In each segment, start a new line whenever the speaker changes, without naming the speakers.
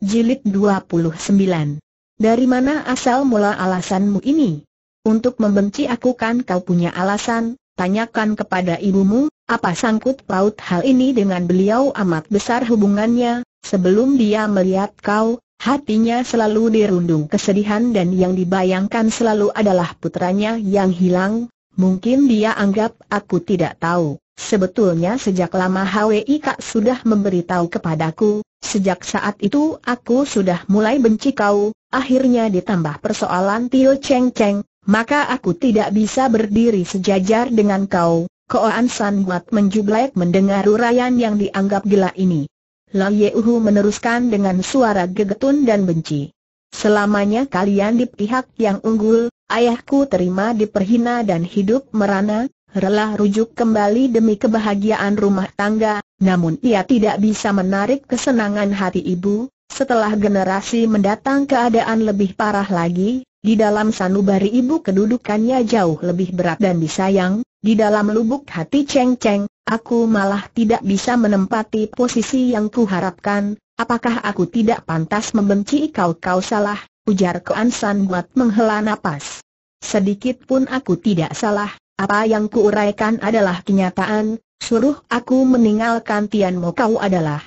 Jilid 29. Dari mana asal mula alasanmu ini? Untuk membenci aku kan kau punya alasan, tanyakan kepada ibumu, apa sangkut paut hal ini dengan beliau amat besar hubungannya, sebelum dia melihat kau, hatinya selalu dirundung kesedihan dan yang dibayangkan selalu adalah putranya yang hilang, mungkin dia anggap aku tidak tahu. Sebetulnya sejak lama HWI Kak sudah memberitahu kepadaku, sejak saat itu aku sudah mulai benci kau, akhirnya ditambah persoalan Tio Cheng Cheng, maka aku tidak bisa berdiri sejajar dengan kau. Koan San Guat menjublek mendengar urayan yang dianggap gila ini. La Yehu meneruskan dengan suara gegetun dan benci. Selamanya kalian di pihak yang unggul, ayahku terima diperhina dan hidup merana, rela rujuk kembali demi kebahagiaan rumah tangga, namun ia tidak bisa menarik kesenangan hati ibu, setelah generasi mendatang keadaan lebih parah lagi, di dalam sanubari ibu kedudukannya jauh lebih berat dan disayang, di dalam lubuk hati Cheng Cheng, aku malah tidak bisa menempati posisi yang kuharapkan, apakah aku tidak pantas membenci kau kau salah, ujar Koan San buat menghela napas. Sedikit pun aku tidak salah, apa yang kuuraikan adalah kenyataan, suruh aku meninggalkan Tianmu kau adalah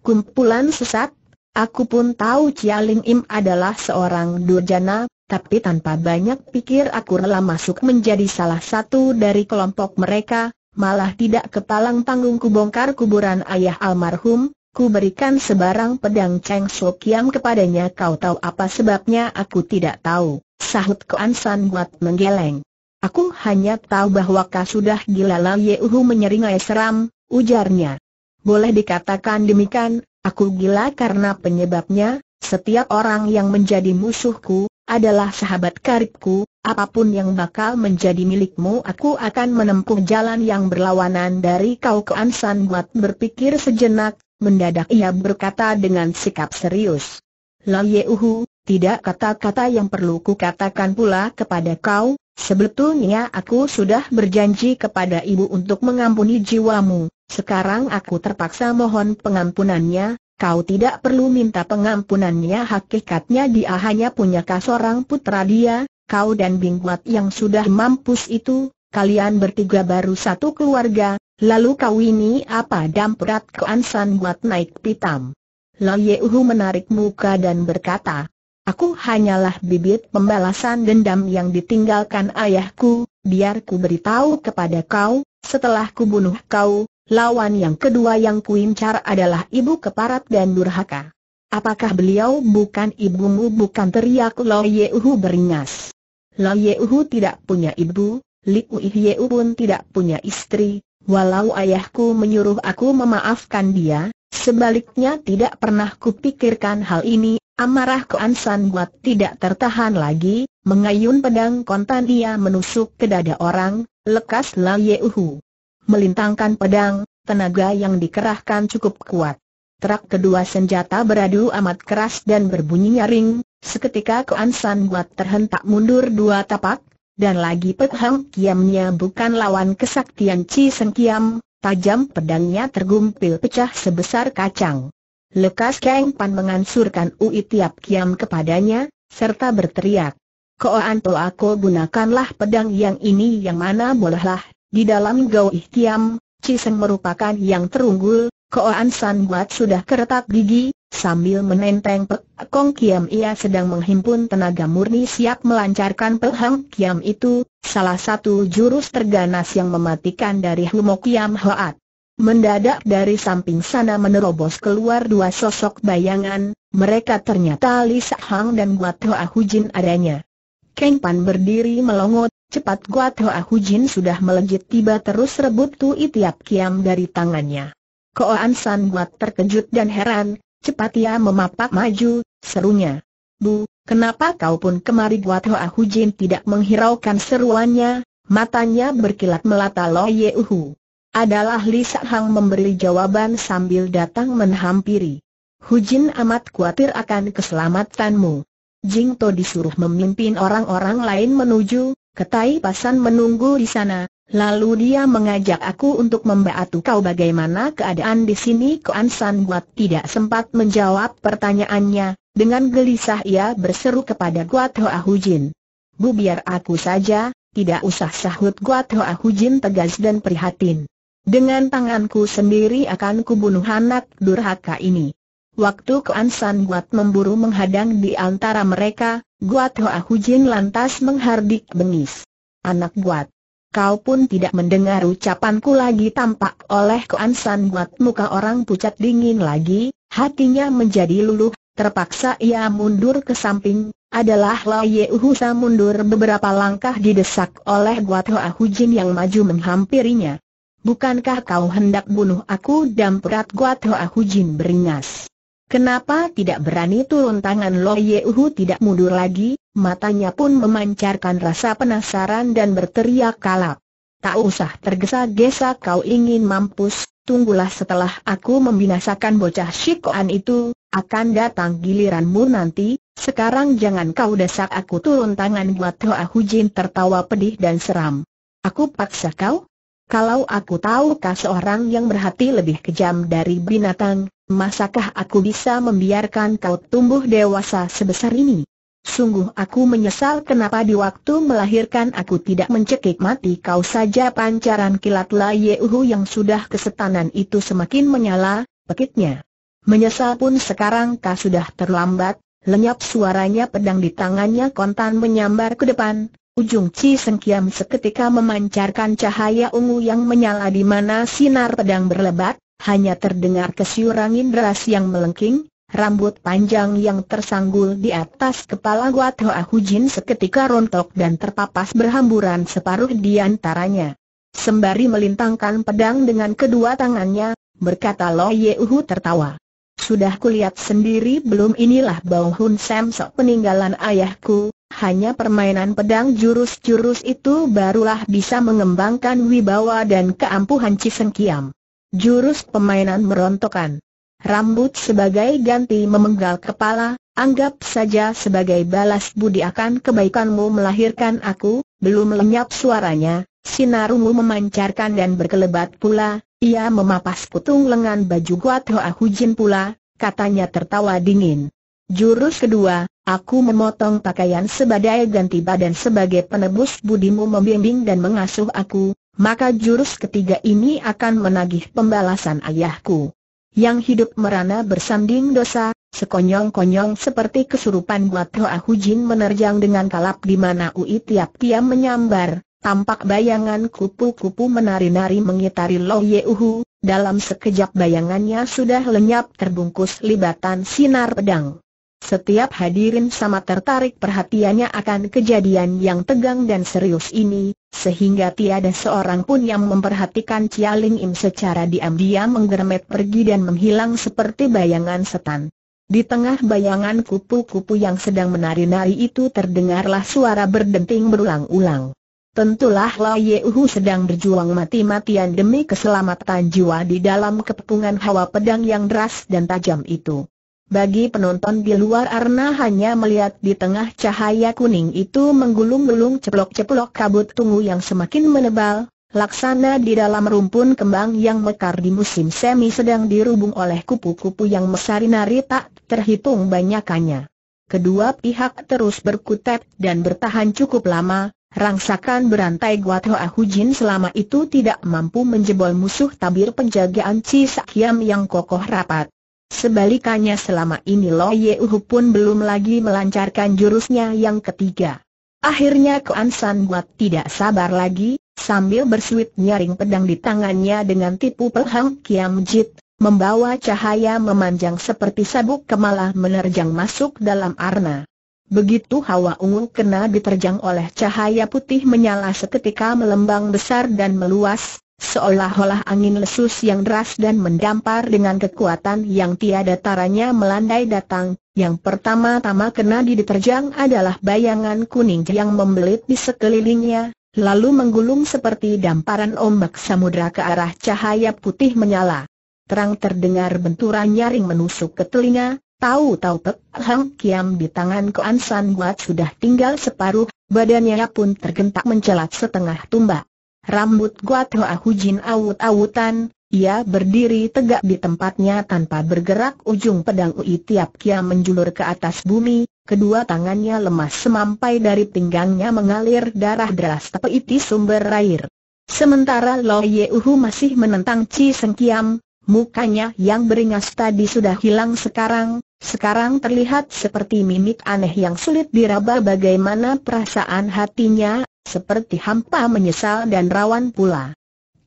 kumpulan sesat, aku pun tahu cialing Im adalah seorang durjana, tapi tanpa banyak pikir aku rela masuk menjadi salah satu dari kelompok mereka, malah tidak kepalang panggung kubongkar kuburan ayah almarhum, ku berikan sebarang pedang Cheng sok Kiam kepadanya kau tahu apa sebabnya aku tidak tahu, sahut Koan San buat menggeleng. Aku hanya tahu bahwa kau sudah gila Lam Yehu menyeringai seram, ujarnya. Boleh dikatakan demikian, aku gila karena penyebabnya, setiap orang yang menjadi musuhku, adalah sahabat karibku, apapun yang bakal menjadi milikmu aku akan menempuh jalan yang berlawanan dari kau ke Ansan buat berpikir sejenak, mendadak ia berkata dengan sikap serius. Lam Yehu, tidak kata-kata yang perlu kukatakan pula kepada kau, Sebetulnya aku sudah berjanji kepada ibu untuk mengampuni jiwamu, sekarang aku terpaksa mohon pengampunannya, kau tidak perlu minta pengampunannya hakikatnya dia hanya punya seorang putra dia, kau dan Bingmat yang sudah mampus itu, kalian bertiga baru satu keluarga, lalu kau ini apa damprat keansan buat naik pitam. Lai Yehu menarik muka dan berkata, Aku hanyalah bibit pembalasan dendam yang ditinggalkan ayahku, biar ku beritahu kepada kau, setelah ku bunuh kau, lawan yang kedua yang kuincar adalah ibu keparat dan durhaka. Apakah beliau bukan ibumu bukan teriak Lo Yehu beringas. Lo Yehu tidak punya ibu, Li Yehu pun tidak punya istri, walau ayahku menyuruh aku memaafkan dia, Sebaliknya tidak pernah kupikirkan hal ini, amarah Koan San buat tidak tertahan lagi, mengayun pedang kontan ia menusuk ke dada orang, lekas La Yeuhu. Melintangkan pedang, tenaga yang dikerahkan cukup kuat. Terak kedua senjata beradu amat keras dan berbunyi nyaring, seketika Koan San buat terhentak mundur dua tapak, dan lagi pedang kiamnya bukan lawan kesaktian Chi Seng Kiam, tajam pedangnya tergumpil pecah sebesar kacang. Lekas Kang Pan mengansurkan Ui Tiap Kiam kepadanya, serta berteriak. Koan to aku gunakanlah pedang yang ini yang mana bolehlah, di dalam gau kiam. Ciseng merupakan yang terunggul, Koan San Buat sudah keretak gigi, Sambil menenteng Pek Kong Kiam ia sedang menghimpun tenaga murni siap melancarkan Pek Hang Kiam itu, salah satu jurus terganas yang mematikan dari Humo Kiam Hoat. Mendadak dari samping sana menerobos keluar dua sosok bayangan, mereka ternyata Li Hang dan Guat Hoa Hu Jin adanya. Keng Pan berdiri melongot, cepat Guat Hoa Hu Jin sudah melejit tiba terus rebut tuh itiap Kiam dari tangannya. Koan San Guat terkejut dan heran, Cepat ia memapak maju, serunya. Bu, kenapa kau pun kemari buat Hoa Hujin tidak menghiraukan seruannya, matanya berkilat melata Lo Ye Uhu. Adalah Li Hang memberi jawaban sambil datang menghampiri. Hujin amat khawatir akan keselamatanmu. Jing To disuruh memimpin orang-orang lain menuju, ketai pasan menunggu di sana, Lalu dia mengajak aku untuk membantu kau bagaimana keadaan di sini Kuan San Guat tidak sempat menjawab pertanyaannya, dengan gelisah ia berseru kepada Guat Hoa Hujin. Bu biar aku saja, tidak usah sahut Guat Hoa Hujin tegas dan prihatin. Dengan tanganku sendiri akan kubunuh anak durhaka ini. Waktu Kuan San Guat memburu menghadang di antara mereka, Guat Hoa Hujin lantas menghardik bengis. Anak Guat. Kau pun tidak mendengar ucapanku lagi tampak oleh keansan San buat muka orang pucat dingin lagi, hatinya menjadi luluh, terpaksa ia mundur ke samping, adalah Ye Uhusa mundur beberapa langkah didesak oleh Buat Hoa Hujin yang maju menghampirinya. Bukankah kau hendak bunuh aku dan perat Buat Hoa Hujin beringas? Kenapa tidak berani turun tangan Lo Uhu tidak mundur lagi, matanya pun memancarkan rasa penasaran dan berteriak kalap. Tak usah tergesa-gesa kau ingin mampus, tunggulah setelah aku membinasakan bocah Shikoan itu, akan datang giliranmu nanti, sekarang jangan kau desak aku turun tangan buat Hoa Hujin tertawa pedih dan seram. Aku paksa kau? Kalau aku tahu kau seorang yang berhati lebih kejam dari binatang, masakah aku bisa membiarkan kau tumbuh dewasa sebesar ini? Sungguh aku menyesal kenapa di waktu melahirkan aku tidak mencekik mati kau saja pancaran kilat La Yehu yang sudah kesetanan itu semakin menyala, pekitnya. Menyesal pun sekarang kau sudah terlambat, lenyap suaranya pedang di tangannya kontan menyambar ke depan. Ujung Ci Sengkiam seketika memancarkan cahaya ungu yang menyala di mana sinar pedang berlebat, hanya terdengar kesiur angin deras yang melengking, rambut panjang yang tersanggul di atas kepala Guat Hoa Jin seketika rontok dan terpapas berhamburan separuh di antaranya. Sembari melintangkan pedang dengan kedua tangannya, berkata Lo Ye Uhu tertawa. Sudah kulihat sendiri belum inilah bau Hun Sam sok peninggalan ayahku, hanya permainan pedang jurus-jurus itu barulah bisa mengembangkan wibawa dan keampuhan Cisengkiam. Jurus pemainan merontokan rambut sebagai ganti memenggal kepala, anggap saja sebagai balas budi akan kebaikanmu melahirkan aku, belum lenyap suaranya, sinarmu memancarkan dan berkelebat pula, ia memapas putung lengan baju Guat Hoa Jin pula, katanya tertawa dingin. Jurus kedua, aku memotong pakaian sebagai ganti badan sebagai penebus budimu membimbing dan mengasuh aku, maka jurus ketiga ini akan menagih pembalasan ayahku yang hidup merana bersanding dosa, sekonyong-konyong seperti kesurupan buat Hoa Hujin menerjang dengan kalap di mana Ui tiap-tiap menyambar, tampak bayangan kupu-kupu menari-nari mengitari Lo Ye Uhu, dalam sekejap bayangannya sudah lenyap terbungkus libatan sinar pedang. Setiap hadirin sama tertarik perhatiannya akan kejadian yang tegang dan serius ini, sehingga tiada seorang pun yang memperhatikan Chia Ling Im secara diam-diam menggermet pergi dan menghilang seperti bayangan setan. Di tengah bayangan kupu-kupu yang sedang menari-nari itu terdengarlah suara berdenting berulang-ulang. Tentulah Ye Hu sedang berjuang mati-matian demi keselamatan jiwa di dalam kepungan hawa pedang yang deras dan tajam itu. Bagi penonton di luar Arna hanya melihat di tengah cahaya kuning itu menggulung-gulung ceplok-ceplok kabut tunggu yang semakin menebal, laksana di dalam rumpun kembang yang mekar di musim semi sedang dirubung oleh kupu-kupu yang mesari-nari tak terhitung banyakannya. Kedua pihak terus berkutat dan bertahan cukup lama, rangsakan berantai Guat Hoa Hujin selama itu tidak mampu menjebol musuh tabir penjagaan Cisakiam yang kokoh rapat. Sebalikannya selama ini Lo Uhu pun belum lagi melancarkan jurusnya yang ketiga. Akhirnya Kuan San Buat tidak sabar lagi, sambil bersuit nyaring pedang di tangannya dengan tipu pelhang Kiam Jit, membawa cahaya memanjang seperti sabuk kemalah menerjang masuk dalam arna. Begitu hawa ungu kena diterjang oleh cahaya putih menyala seketika melembang besar dan meluas, Seolah-olah angin lesus yang deras dan mendampar dengan kekuatan yang tiada taranya melandai datang, yang pertama-tama kena diterjang adalah bayangan kuning yang membelit di sekelilingnya, lalu menggulung seperti damparan ombak samudra ke arah cahaya putih menyala. Terang terdengar benturan nyaring menusuk ke telinga, tahu-tahu Pek Hang Kiam di tangan Koan San Buat sudah tinggal separuh, badannya pun tergentak mencelat setengah tumbak. Rambut Hoa Hujin awut-awutan, ia berdiri tegak di tempatnya tanpa bergerak ujung pedang Ui Tiap Kia menjulur ke atas bumi, kedua tangannya lemas semampai dari pinggangnya mengalir darah deras tepeiti sumber air. Sementara Lo Ye Uhu masih menentang Ci Seng Kiam, mukanya yang beringas tadi sudah hilang sekarang, sekarang terlihat seperti mimik aneh yang sulit diraba bagaimana perasaan hatinya seperti hampa menyesal dan rawan pula.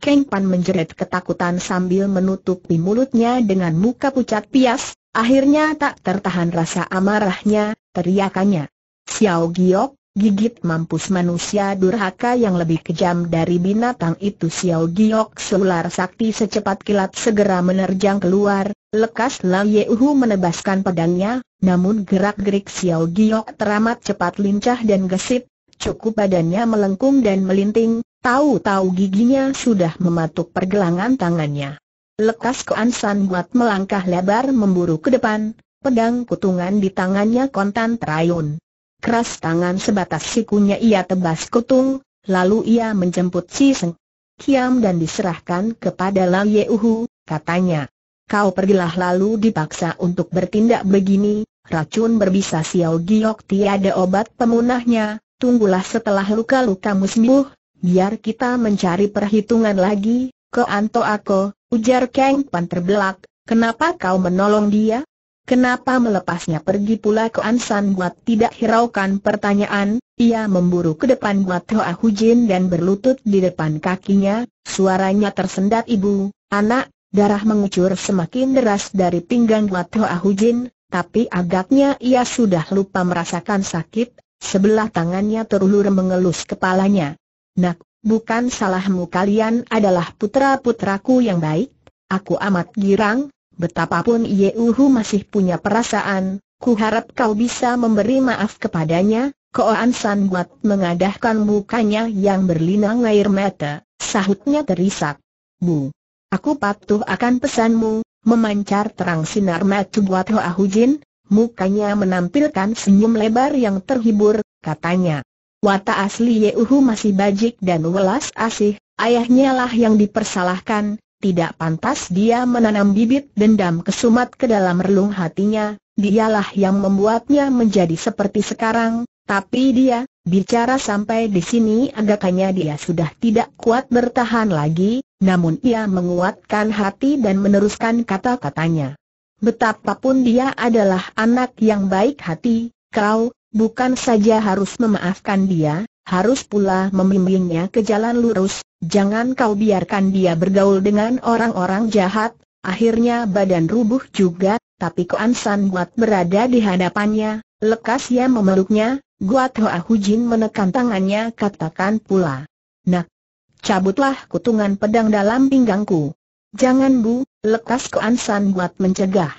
Keng Pan menjerit ketakutan sambil menutupi mulutnya dengan muka pucat pias, akhirnya tak tertahan rasa amarahnya, teriakannya. Xiao Giok, Gigit mampus manusia durhaka yang lebih kejam dari binatang itu Xiao Giok seular sakti secepat kilat segera menerjang keluar Lekas Lam Uhu menebaskan pedangnya Namun gerak-gerik Xiao Giok teramat cepat lincah dan gesit cukup badannya melengkung dan melinting, tahu-tahu giginya sudah mematuk pergelangan tangannya. Lekas Koan San buat melangkah lebar memburu ke depan, pedang kutungan di tangannya kontan terayun. Keras tangan sebatas sikunya ia tebas kutung, lalu ia menjemput si Seng Kiam dan diserahkan kepada Lam Ye Uhu, katanya. Kau pergilah lalu dipaksa untuk bertindak begini, racun berbisa Xiao Giok tiada obat pemunahnya, tunggulah setelah luka-lukamu sembuh, biar kita mencari perhitungan lagi, ke Anto Ako, ujar Kang Pan terbelak, kenapa kau menolong dia? Kenapa melepasnya pergi pula ke Ansan Buat tidak hiraukan pertanyaan, ia memburu ke depan Buat Hoa Hujin dan berlutut di depan kakinya, suaranya tersendat ibu, anak, darah mengucur semakin deras dari pinggang Buat Hoa Hujin, tapi agaknya ia sudah lupa merasakan sakit, Sebelah tangannya terulur mengelus kepalanya. Nak, bukan salahmu kalian adalah putra-putraku yang baik. Aku amat girang, betapapun Uhu masih punya perasaan, kuharap kau bisa memberi maaf kepadanya. Koan San buat mengadahkan mukanya yang berlinang air mata, sahutnya terisak. Bu, aku patuh akan pesanmu, memancar terang sinar mata buat Hoa Hujin, mukanya menampilkan senyum lebar yang terhibur, katanya. Wata asli Yehu masih bajik dan welas asih, ayahnya lah yang dipersalahkan, tidak pantas dia menanam bibit dendam kesumat ke dalam relung hatinya, dialah yang membuatnya menjadi seperti sekarang, tapi dia, bicara sampai di sini agaknya dia sudah tidak kuat bertahan lagi, namun ia menguatkan hati dan meneruskan kata-katanya. Betapapun dia adalah anak yang baik hati, kau, bukan saja harus memaafkan dia, harus pula membimbingnya ke jalan lurus, jangan kau biarkan dia bergaul dengan orang-orang jahat, akhirnya badan rubuh juga, tapi Koan San Guat berada di hadapannya, lekas ia memeluknya, Guat Hoa Jin menekan tangannya katakan pula. Nak, cabutlah kutungan pedang dalam pinggangku. Jangan bu, Lekas ke ansan buat mencegah.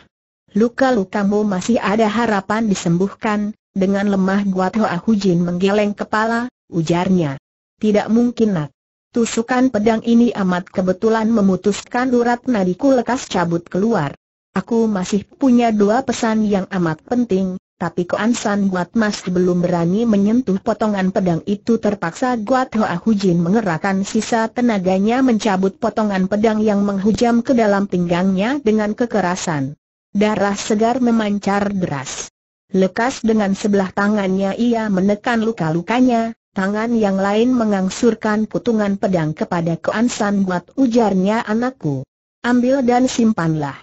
Luka-lukamu masih ada harapan disembuhkan, dengan lemah Guat Hoa Hujin menggeleng kepala, ujarnya. Tidak mungkin nak. Tusukan pedang ini amat kebetulan memutuskan urat nadiku lekas cabut keluar. Aku masih punya dua pesan yang amat penting, tapi Koan San Guat Mas belum berani menyentuh potongan pedang itu terpaksa Guat Hoa Hujin mengerahkan sisa tenaganya mencabut potongan pedang yang menghujam ke dalam pinggangnya dengan kekerasan. Darah segar memancar deras. Lekas dengan sebelah tangannya ia menekan luka-lukanya, tangan yang lain mengangsurkan putungan pedang kepada Koan San Guat ujarnya anakku. Ambil dan simpanlah.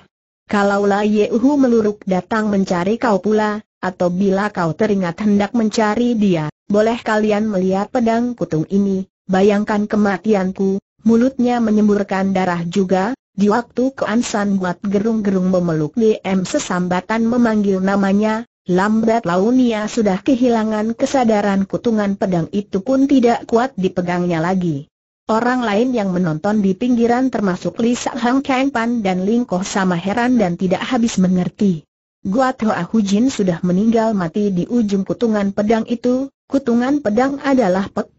Kalaulah Yehu meluruk datang mencari kau pula, atau bila kau teringat hendak mencari dia, boleh kalian melihat pedang kutung ini, bayangkan kematianku, mulutnya menyemburkan darah juga, di waktu keansan buat gerung-gerung memeluk DM sesambatan memanggil namanya, Lambat launia sudah kehilangan kesadaran kutungan pedang itu pun tidak kuat dipegangnya lagi. Orang lain yang menonton di pinggiran termasuk Lisa Hang Kang Pan dan Lingkoh sama heran dan tidak habis mengerti. Guat Hoa Hujin sudah meninggal mati di ujung kutungan pedang itu, kutungan pedang adalah Pek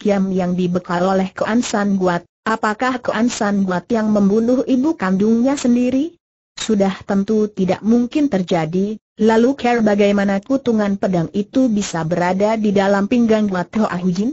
Kiam yang dibekal oleh Koan San Guat, apakah Koan San Guat yang membunuh ibu kandungnya sendiri? Sudah tentu tidak mungkin terjadi, lalu care bagaimana kutungan pedang itu bisa berada di dalam pinggang Guat Hoa Hujin?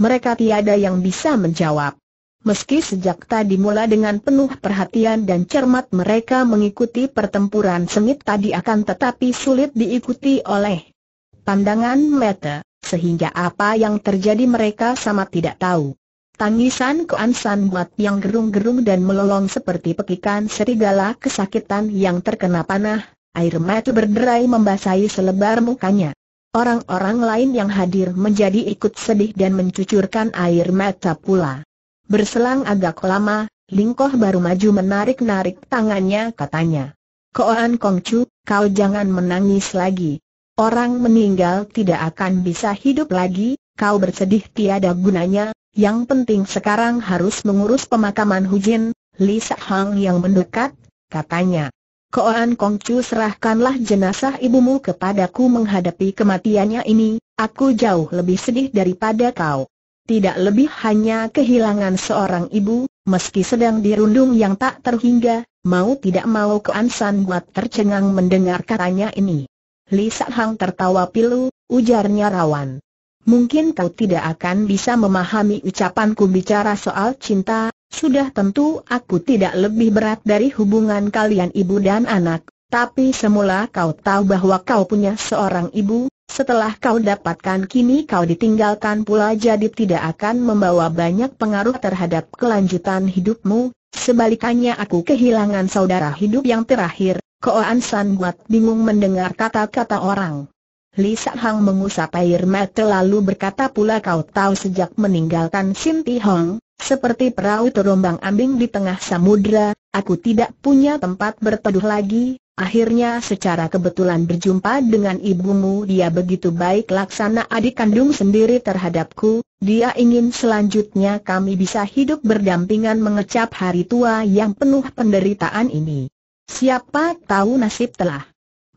Mereka tiada yang bisa menjawab. Meski sejak tadi mula dengan penuh perhatian dan cermat mereka mengikuti pertempuran sengit tadi akan tetapi sulit diikuti oleh pandangan mata, sehingga apa yang terjadi mereka sama tidak tahu. Tangisan keansan San Buat yang gerung-gerung dan melolong seperti pekikan serigala kesakitan yang terkena panah, air mata berderai membasahi selebar mukanya. Orang-orang lain yang hadir menjadi ikut sedih dan mencucurkan air mata pula. Berselang agak lama, Lingkoh baru maju menarik-narik tangannya katanya. Koan Kongcu, kau jangan menangis lagi. Orang meninggal tidak akan bisa hidup lagi, kau bersedih tiada gunanya, yang penting sekarang harus mengurus pemakaman Hujin, Li Hang yang mendekat, katanya. Koan Kongcu serahkanlah jenazah ibumu kepadaku menghadapi kematiannya ini, aku jauh lebih sedih daripada kau tidak lebih hanya kehilangan seorang ibu, meski sedang dirundung yang tak terhingga, mau tidak mau Kean San Buat tercengang mendengar katanya ini. Li Sa Hang tertawa pilu, ujarnya rawan. Mungkin kau tidak akan bisa memahami ucapanku bicara soal cinta, sudah tentu aku tidak lebih berat dari hubungan kalian ibu dan anak, tapi semula kau tahu bahwa kau punya seorang ibu, setelah kau dapatkan kini kau ditinggalkan pula jadi tidak akan membawa banyak pengaruh terhadap kelanjutan hidupmu, Sebaliknya aku kehilangan saudara hidup yang terakhir, Koan San Buat bingung mendengar kata-kata orang. Li Hang mengusap air mata lalu berkata pula kau tahu sejak meninggalkan Sin Ti Hong, seperti perahu terombang ambing di tengah samudra, aku tidak punya tempat berteduh lagi, Akhirnya secara kebetulan berjumpa dengan ibumu dia begitu baik laksana adik kandung sendiri terhadapku, dia ingin selanjutnya kami bisa hidup berdampingan mengecap hari tua yang penuh penderitaan ini. Siapa tahu nasib telah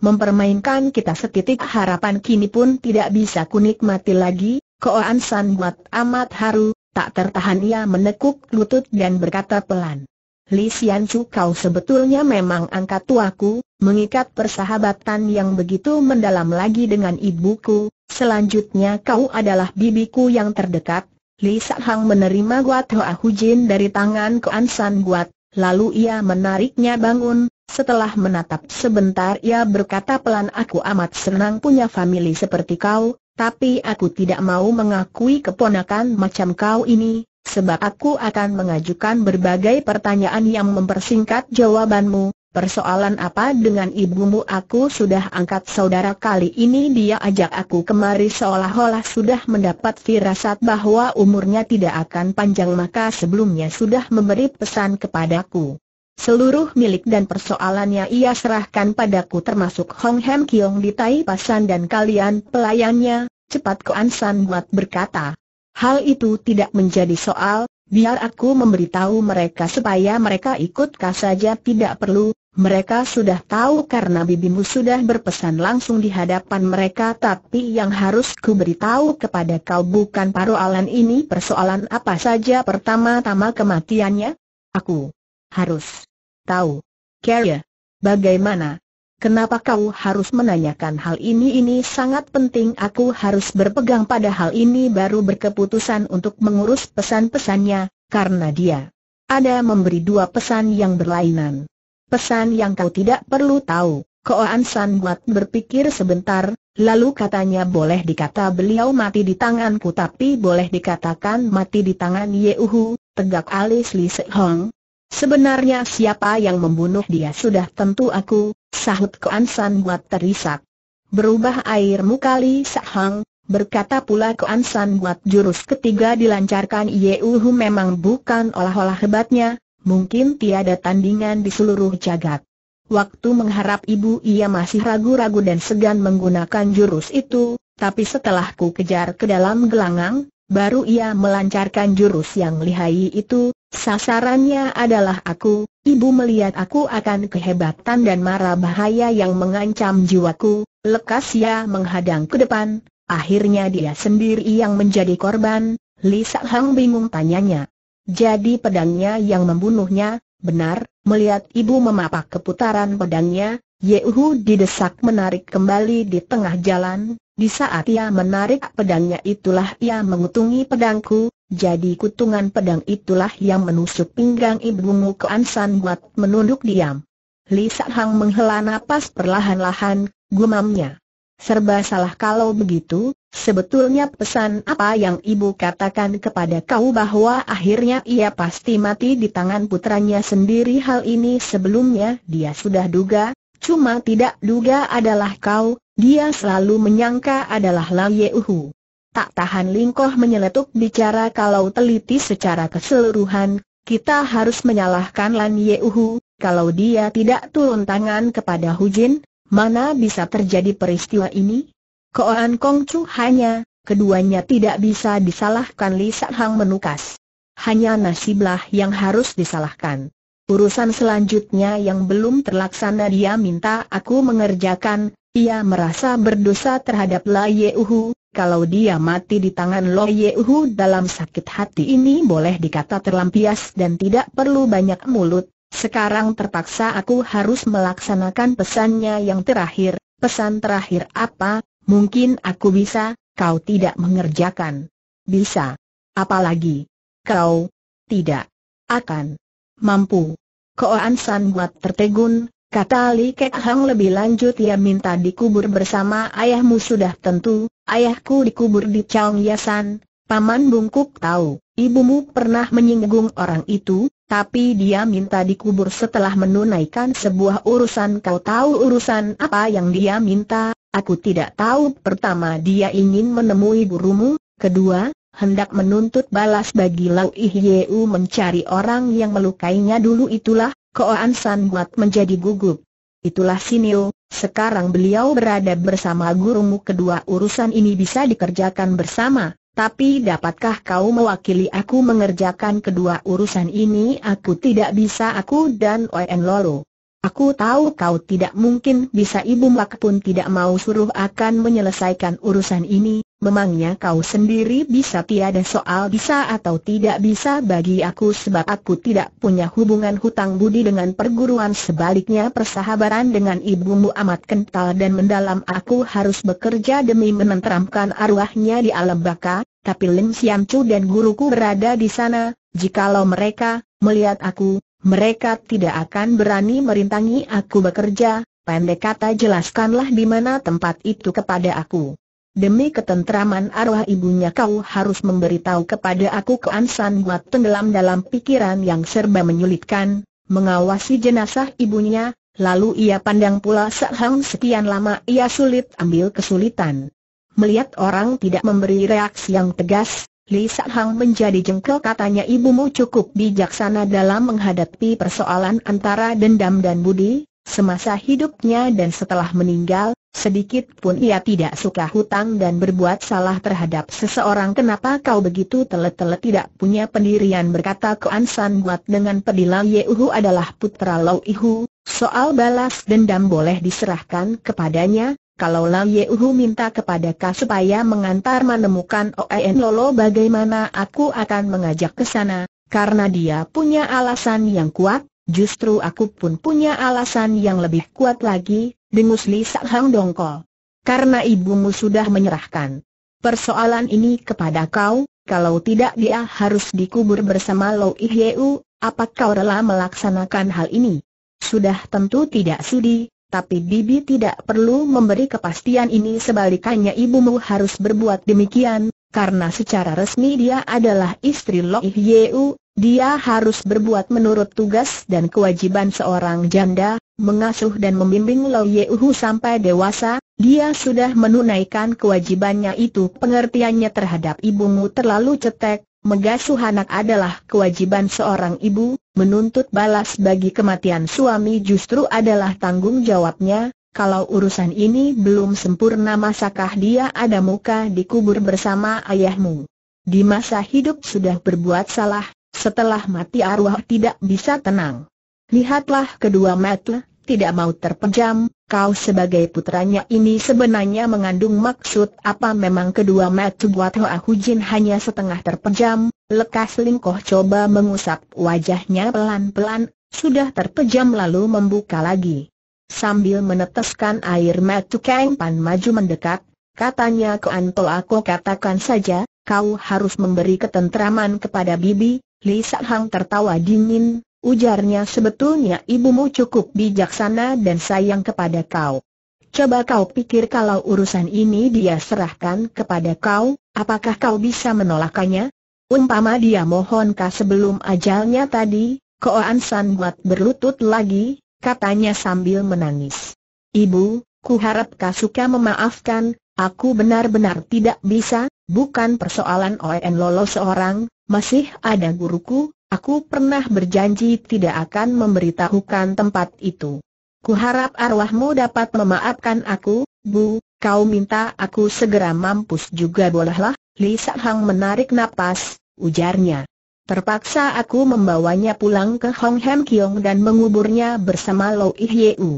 mempermainkan kita setitik harapan kini pun tidak bisa kunikmati lagi, koan san buat amat haru, tak tertahan ia menekuk lutut dan berkata pelan. Li Xianchu kau sebetulnya memang angkat tuaku, mengikat persahabatan yang begitu mendalam lagi dengan ibuku, selanjutnya kau adalah bibiku yang terdekat. Li Sahang menerima Guat Hoa Hujin dari tangan Koan San Guat, lalu ia menariknya bangun, setelah menatap sebentar ia berkata pelan aku amat senang punya famili seperti kau, tapi aku tidak mau mengakui keponakan macam kau ini, sebab aku akan mengajukan berbagai pertanyaan yang mempersingkat jawabanmu. Persoalan apa dengan ibumu aku sudah angkat saudara kali ini dia ajak aku kemari seolah-olah sudah mendapat firasat bahwa umurnya tidak akan panjang maka sebelumnya sudah memberi pesan kepadaku. Seluruh milik dan persoalannya ia serahkan padaku termasuk Hong Hem Kiong di Tai Pasan dan kalian pelayannya, cepat Koan San buat berkata. Hal itu tidak menjadi soal, biar aku memberitahu mereka supaya mereka ikutkah saja tidak perlu, mereka sudah tahu karena bibimu sudah berpesan langsung di hadapan mereka tapi yang harus ku beritahu kepada kau bukan paroalan ini persoalan apa saja pertama-tama kematiannya? Aku harus tahu. Kaya, bagaimana? Kenapa kau harus menanyakan hal ini? Ini sangat penting aku harus berpegang pada hal ini baru berkeputusan untuk mengurus pesan-pesannya, karena dia ada memberi dua pesan yang berlainan. Pesan yang kau tidak perlu tahu, Koan San Buat berpikir sebentar, lalu katanya boleh dikata beliau mati di tanganku tapi boleh dikatakan mati di tangan Ye Uhu. tegak alis Li Hong. Sebenarnya siapa yang membunuh dia sudah tentu aku, Sahut Koan San buat terisak. Berubah air airmu kali sahang, berkata pula Koan San buat jurus ketiga dilancarkan Ye Uhu memang bukan olah-olah hebatnya, mungkin tiada tandingan di seluruh jagat. Waktu mengharap ibu ia masih ragu-ragu dan segan menggunakan jurus itu, tapi setelah ku kejar ke dalam gelangang, baru ia melancarkan jurus yang lihai itu, sasarannya adalah aku, Ibu melihat aku akan kehebatan dan marah bahaya yang mengancam jiwaku, lekas ia menghadang ke depan, akhirnya dia sendiri yang menjadi korban, Lisa Hang bingung tanyanya. Jadi pedangnya yang membunuhnya, benar, melihat ibu memapak keputaran pedangnya, Ye Yehu didesak menarik kembali di tengah jalan, di saat ia menarik pedangnya itulah ia mengutungi pedangku, jadi kutungan pedang itulah yang menusuk pinggang ibumu ke Ansan buat menunduk diam. Li Hang menghela napas perlahan-lahan, gumamnya. Serba salah kalau begitu, sebetulnya pesan apa yang ibu katakan kepada kau bahwa akhirnya ia pasti mati di tangan putranya sendiri hal ini sebelumnya dia sudah duga, cuma tidak duga adalah kau, dia selalu menyangka adalah Ye Yeuhu. Tak tahan Lingkoh menyeletuk bicara kalau teliti secara keseluruhan, kita harus menyalahkan Lan Yehu, kalau dia tidak turun tangan kepada Hu Jin, mana bisa terjadi peristiwa ini? Koan Kong Chu hanya, keduanya tidak bisa disalahkan Li Sa Hang menukas. Hanya nasiblah yang harus disalahkan. Urusan selanjutnya yang belum terlaksana dia minta aku mengerjakan, ia merasa berdosa terhadap La Yehu, kalau dia mati di tangan Lo Yehu dalam sakit hati ini boleh dikata terlampias dan tidak perlu banyak mulut. Sekarang terpaksa aku harus melaksanakan pesannya yang terakhir. Pesan terakhir apa? Mungkin aku bisa, kau tidak mengerjakan. Bisa. Apalagi? Kau tidak akan mampu. Koan San buat tertegun, Kata Li Kek Hang lebih lanjut ia minta dikubur bersama ayahmu sudah tentu, ayahku dikubur di Chong Yasan, Paman Bungkuk tahu, ibumu pernah menyinggung orang itu, tapi dia minta dikubur setelah menunaikan sebuah urusan kau tahu urusan apa yang dia minta, aku tidak tahu pertama dia ingin menemui gurumu, kedua, hendak menuntut balas bagi Lau Ihyeu mencari orang yang melukainya dulu itulah Koan San Buat menjadi gugup. Itulah Sinio, sekarang beliau berada bersama gurumu kedua urusan ini bisa dikerjakan bersama, tapi dapatkah kau mewakili aku mengerjakan kedua urusan ini? Aku tidak bisa aku dan Oen Lolo. Aku tahu kau tidak mungkin bisa Ibu Mak pun tidak mau suruh akan menyelesaikan urusan ini, memangnya kau sendiri bisa tiada soal bisa atau tidak bisa bagi aku sebab aku tidak punya hubungan hutang budi dengan perguruan sebaliknya persahabatan dengan ibumu amat kental dan mendalam aku harus bekerja demi menenteramkan arwahnya di alam baka, tapi Lin Siam Chu dan guruku berada di sana, jikalau mereka melihat aku, mereka tidak akan berani merintangi aku bekerja, pendek kata jelaskanlah di mana tempat itu kepada aku. Demi ketentraman arwah ibunya kau harus memberitahu kepada aku keansan buat tenggelam dalam pikiran yang serba menyulitkan, mengawasi jenazah ibunya, lalu ia pandang pula sehang sekian lama ia sulit ambil kesulitan. Melihat orang tidak memberi reaksi yang tegas, Li Hang menjadi jengkel katanya ibumu cukup bijaksana dalam menghadapi persoalan antara dendam dan budi, semasa hidupnya dan setelah meninggal, sedikit pun ia tidak suka hutang dan berbuat salah terhadap seseorang. Kenapa kau begitu telet-telet tidak punya pendirian berkata Kuan San Buat dengan Ye Yehu adalah putra Lau Ihu, soal balas dendam boleh diserahkan kepadanya, Kalaulah Yehu minta kepada kau supaya mengantar menemukan Oen Lolo bagaimana aku akan mengajak ke sana, karena dia punya alasan yang kuat, justru aku pun punya alasan yang lebih kuat lagi, dengus Li Hang dongkol. Karena ibumu sudah menyerahkan persoalan ini kepada kau, kalau tidak dia harus dikubur bersama Lo Yehu, apakah kau rela melaksanakan hal ini? Sudah tentu tidak sudi, tapi Bibi tidak perlu memberi kepastian ini Sebaliknya, ibumu harus berbuat demikian, karena secara resmi dia adalah istri Lok Yeu, dia harus berbuat menurut tugas dan kewajiban seorang janda, mengasuh dan membimbing Lok Yeu sampai dewasa, dia sudah menunaikan kewajibannya itu pengertiannya terhadap ibumu terlalu cetek, Mengasuh anak adalah kewajiban seorang ibu, menuntut balas bagi kematian suami justru adalah tanggung jawabnya, kalau urusan ini belum sempurna masakah dia ada muka dikubur bersama ayahmu? Di masa hidup sudah berbuat salah, setelah mati arwah tidak bisa tenang. Lihatlah kedua mata, tidak mau terpejam, kau sebagai putranya ini sebenarnya mengandung maksud apa memang kedua mata buat Hoa Hujin hanya setengah terpejam, lekas lingkoh coba mengusap wajahnya pelan-pelan, sudah terpejam lalu membuka lagi. Sambil meneteskan air mata Kang Pan maju mendekat, katanya ke Anto aku katakan saja, kau harus memberi ketentraman kepada bibi, Li Hang tertawa dingin, Ujarnya sebetulnya ibumu cukup bijaksana dan sayang kepada kau. Coba kau pikir kalau urusan ini dia serahkan kepada kau, apakah kau bisa menolakannya? Umpama dia mohonkah sebelum ajalnya tadi, Koan San buat berlutut lagi, katanya sambil menangis. Ibu, ku harap kau suka memaafkan, aku benar-benar tidak bisa, bukan persoalan Oen lolos seorang, masih ada guruku, Aku pernah berjanji tidak akan memberitahukan tempat itu. Kuharap arwahmu dapat memaafkan aku, Bu, kau minta aku segera mampus juga bolehlah, Li Hang menarik napas, ujarnya. Terpaksa aku membawanya pulang ke Hong Hem Kiong dan menguburnya bersama Lo U.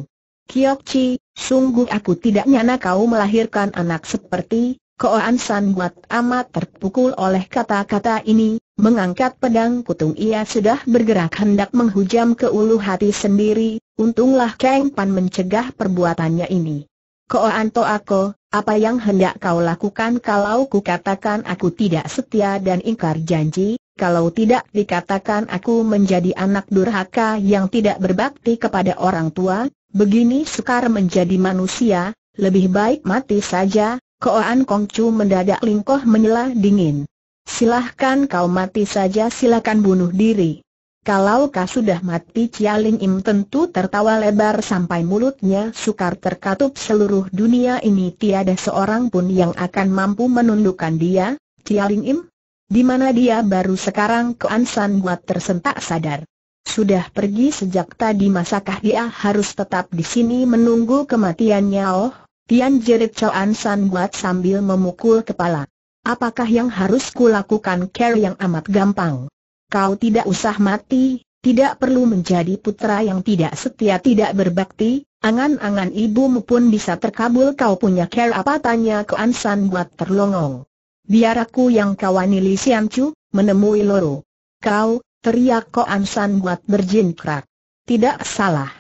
Kiok Chi, sungguh aku tidak nyana kau melahirkan anak seperti Koan San Buat amat terpukul oleh kata-kata ini, mengangkat pedang kutung ia sudah bergerak hendak menghujam ke ulu hati sendiri, untunglah Kang Pan mencegah perbuatannya ini. Koan Toako, apa yang hendak kau lakukan kalau kukatakan aku tidak setia dan ingkar janji, kalau tidak dikatakan aku menjadi anak durhaka yang tidak berbakti kepada orang tua, begini sukar menjadi manusia, lebih baik mati saja, Koan Kongcu mendadak lingkoh menyela dingin. Silahkan kau mati saja silakan bunuh diri. Kalau kau sudah mati Chia Lin Im tentu tertawa lebar sampai mulutnya sukar terkatup seluruh dunia ini tiada seorang pun yang akan mampu menundukkan dia, Chia Lin Im. Di mana dia baru sekarang Koan San buat tersentak sadar. Sudah pergi sejak tadi masakah dia harus tetap di sini menunggu kematiannya oh? Tian jerit Choan San buat sambil memukul kepala. Apakah yang harus kulakukan care yang amat gampang? Kau tidak usah mati, tidak perlu menjadi putra yang tidak setia tidak berbakti, angan-angan ibumu pun bisa terkabul kau punya care apa tanya ke San buat terlongong. Biar aku yang kawani Li Sian Chu, menemui Loro. Kau, teriak Choan San buat berjinkrak. Tidak salah.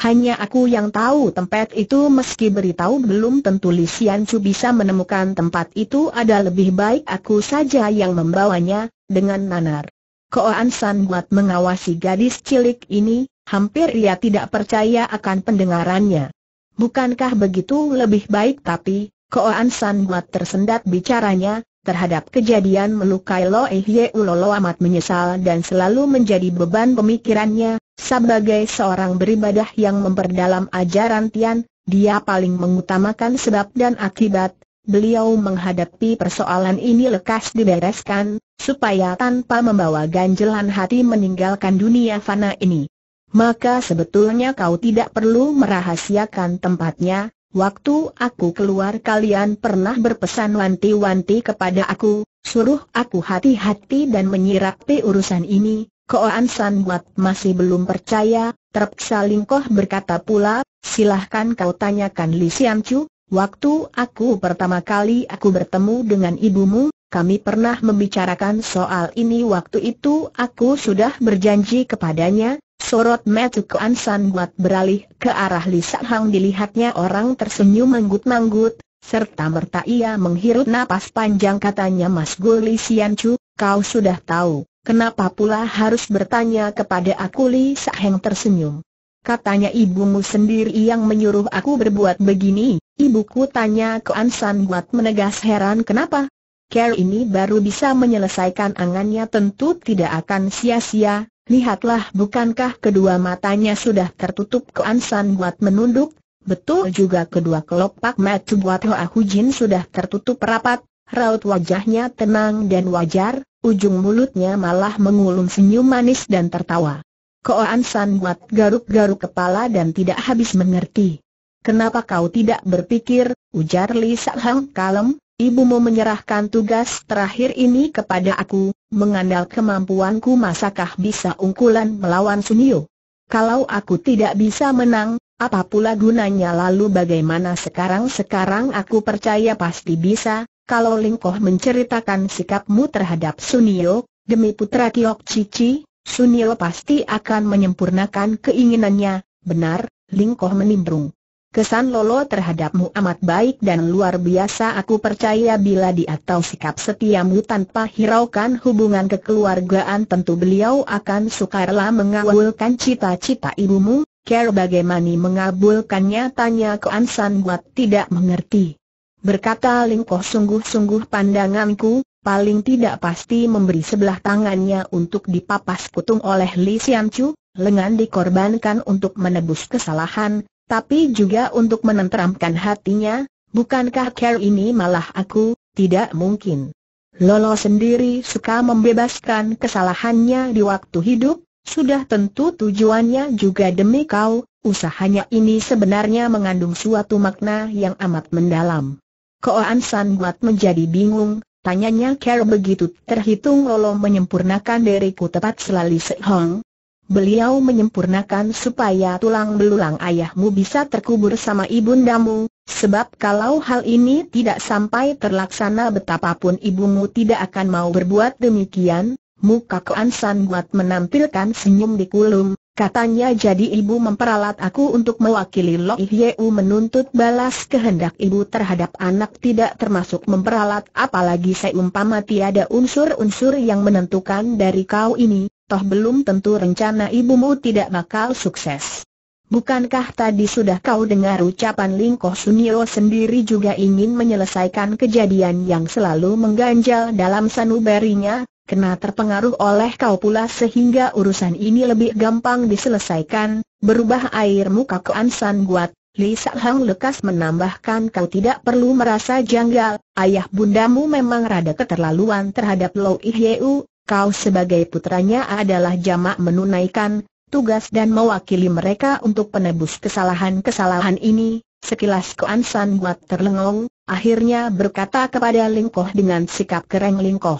Hanya aku yang tahu tempat itu meski beritahu belum tentu Li Chu bisa menemukan tempat itu ada lebih baik aku saja yang membawanya, dengan nanar. Koan San buat mengawasi gadis cilik ini, hampir ia tidak percaya akan pendengarannya. Bukankah begitu lebih baik tapi, Koan San buat tersendat bicaranya, terhadap kejadian melukai Lo Eh Ye Lo amat menyesal dan selalu menjadi beban pemikirannya, sebagai seorang beribadah yang memperdalam ajaran Tian, dia paling mengutamakan sebab dan akibat, beliau menghadapi persoalan ini lekas dibereskan, supaya tanpa membawa ganjelan hati meninggalkan dunia fana ini. Maka sebetulnya kau tidak perlu merahasiakan tempatnya, waktu aku keluar kalian pernah berpesan wanti-wanti kepada aku, suruh aku hati-hati dan menyirapi urusan ini, Koan San Wat masih belum percaya, terpaksa Lingkoh berkata pula, silahkan kau tanyakan Li Sian Chu, waktu aku pertama kali aku bertemu dengan ibumu, kami pernah membicarakan soal ini waktu itu aku sudah berjanji kepadanya, sorot metu Koan San Wat beralih ke arah Li Hang dilihatnya orang tersenyum manggut-manggut, serta merta ia menghirup napas panjang katanya Mas Gu Sian Chu, kau sudah tahu, Kenapa pula harus bertanya kepada aku Li Heng tersenyum. Katanya ibumu sendiri yang menyuruh aku berbuat begini, ibuku tanya ke Ansan buat menegas heran kenapa. Care ini baru bisa menyelesaikan angannya tentu tidak akan sia-sia, lihatlah bukankah kedua matanya sudah tertutup ke Ansan buat menunduk, betul juga kedua kelopak mata buat Hoa Hujin sudah tertutup rapat, raut wajahnya tenang dan wajar, Ujung mulutnya malah mengulung senyum manis dan tertawa. Koan San buat garuk-garuk kepala dan tidak habis mengerti. Kenapa kau tidak berpikir, ujar Li Hang kalem, ibumu menyerahkan tugas terakhir ini kepada aku, mengandal kemampuanku masakah bisa ungkulan melawan Sunio? Kalau aku tidak bisa menang, apa pula gunanya lalu bagaimana sekarang-sekarang aku percaya pasti bisa, kalau Lingkoh menceritakan sikapmu terhadap Sunio, demi putra Kiok Cici, Sunio pasti akan menyempurnakan keinginannya, benar, Lingkoh menimbrung. Kesan Lolo terhadapmu amat baik dan luar biasa aku percaya bila di atau sikap setiamu tanpa hiraukan hubungan kekeluargaan tentu beliau akan sukarlah mengabulkan cita-cita ibumu, care bagaimana mengabulkannya tanya ke Ansan buat tidak mengerti berkata Lingkoh sungguh-sungguh pandanganku, paling tidak pasti memberi sebelah tangannya untuk dipapas kutung oleh Li Xian Chu, lengan dikorbankan untuk menebus kesalahan, tapi juga untuk menenteramkan hatinya, bukankah care ini malah aku, tidak mungkin. Lolo sendiri suka membebaskan kesalahannya di waktu hidup, sudah tentu tujuannya juga demi kau, usahanya ini sebenarnya mengandung suatu makna yang amat mendalam. Koan San buat menjadi bingung, tanyanya Ker begitu terhitung Lolo menyempurnakan diriku tepat selali sehong. Beliau menyempurnakan supaya tulang belulang ayahmu bisa terkubur sama ibundamu, sebab kalau hal ini tidak sampai terlaksana betapapun ibumu tidak akan mau berbuat demikian, muka Koan San Guat menampilkan senyum di kulum, Katanya jadi ibu memperalat aku untuk mewakili Lo Yeu menuntut balas kehendak ibu terhadap anak tidak termasuk memperalat apalagi saya seumpama tiada unsur-unsur yang menentukan dari kau ini, toh belum tentu rencana ibumu tidak bakal sukses. Bukankah tadi sudah kau dengar ucapan Lingko Sunio sendiri juga ingin menyelesaikan kejadian yang selalu mengganjal dalam sanubarinya, kena terpengaruh oleh kau pula sehingga urusan ini lebih gampang diselesaikan, berubah air muka ke Ansan Guat, Li Hang lekas menambahkan kau tidak perlu merasa janggal, ayah bundamu memang rada keterlaluan terhadap Lo Ihyeu, kau sebagai putranya adalah jamak menunaikan tugas dan mewakili mereka untuk penebus kesalahan-kesalahan ini, sekilas ke Ansan Guat terlengong, akhirnya berkata kepada Lingkoh dengan sikap kereng Lingkoh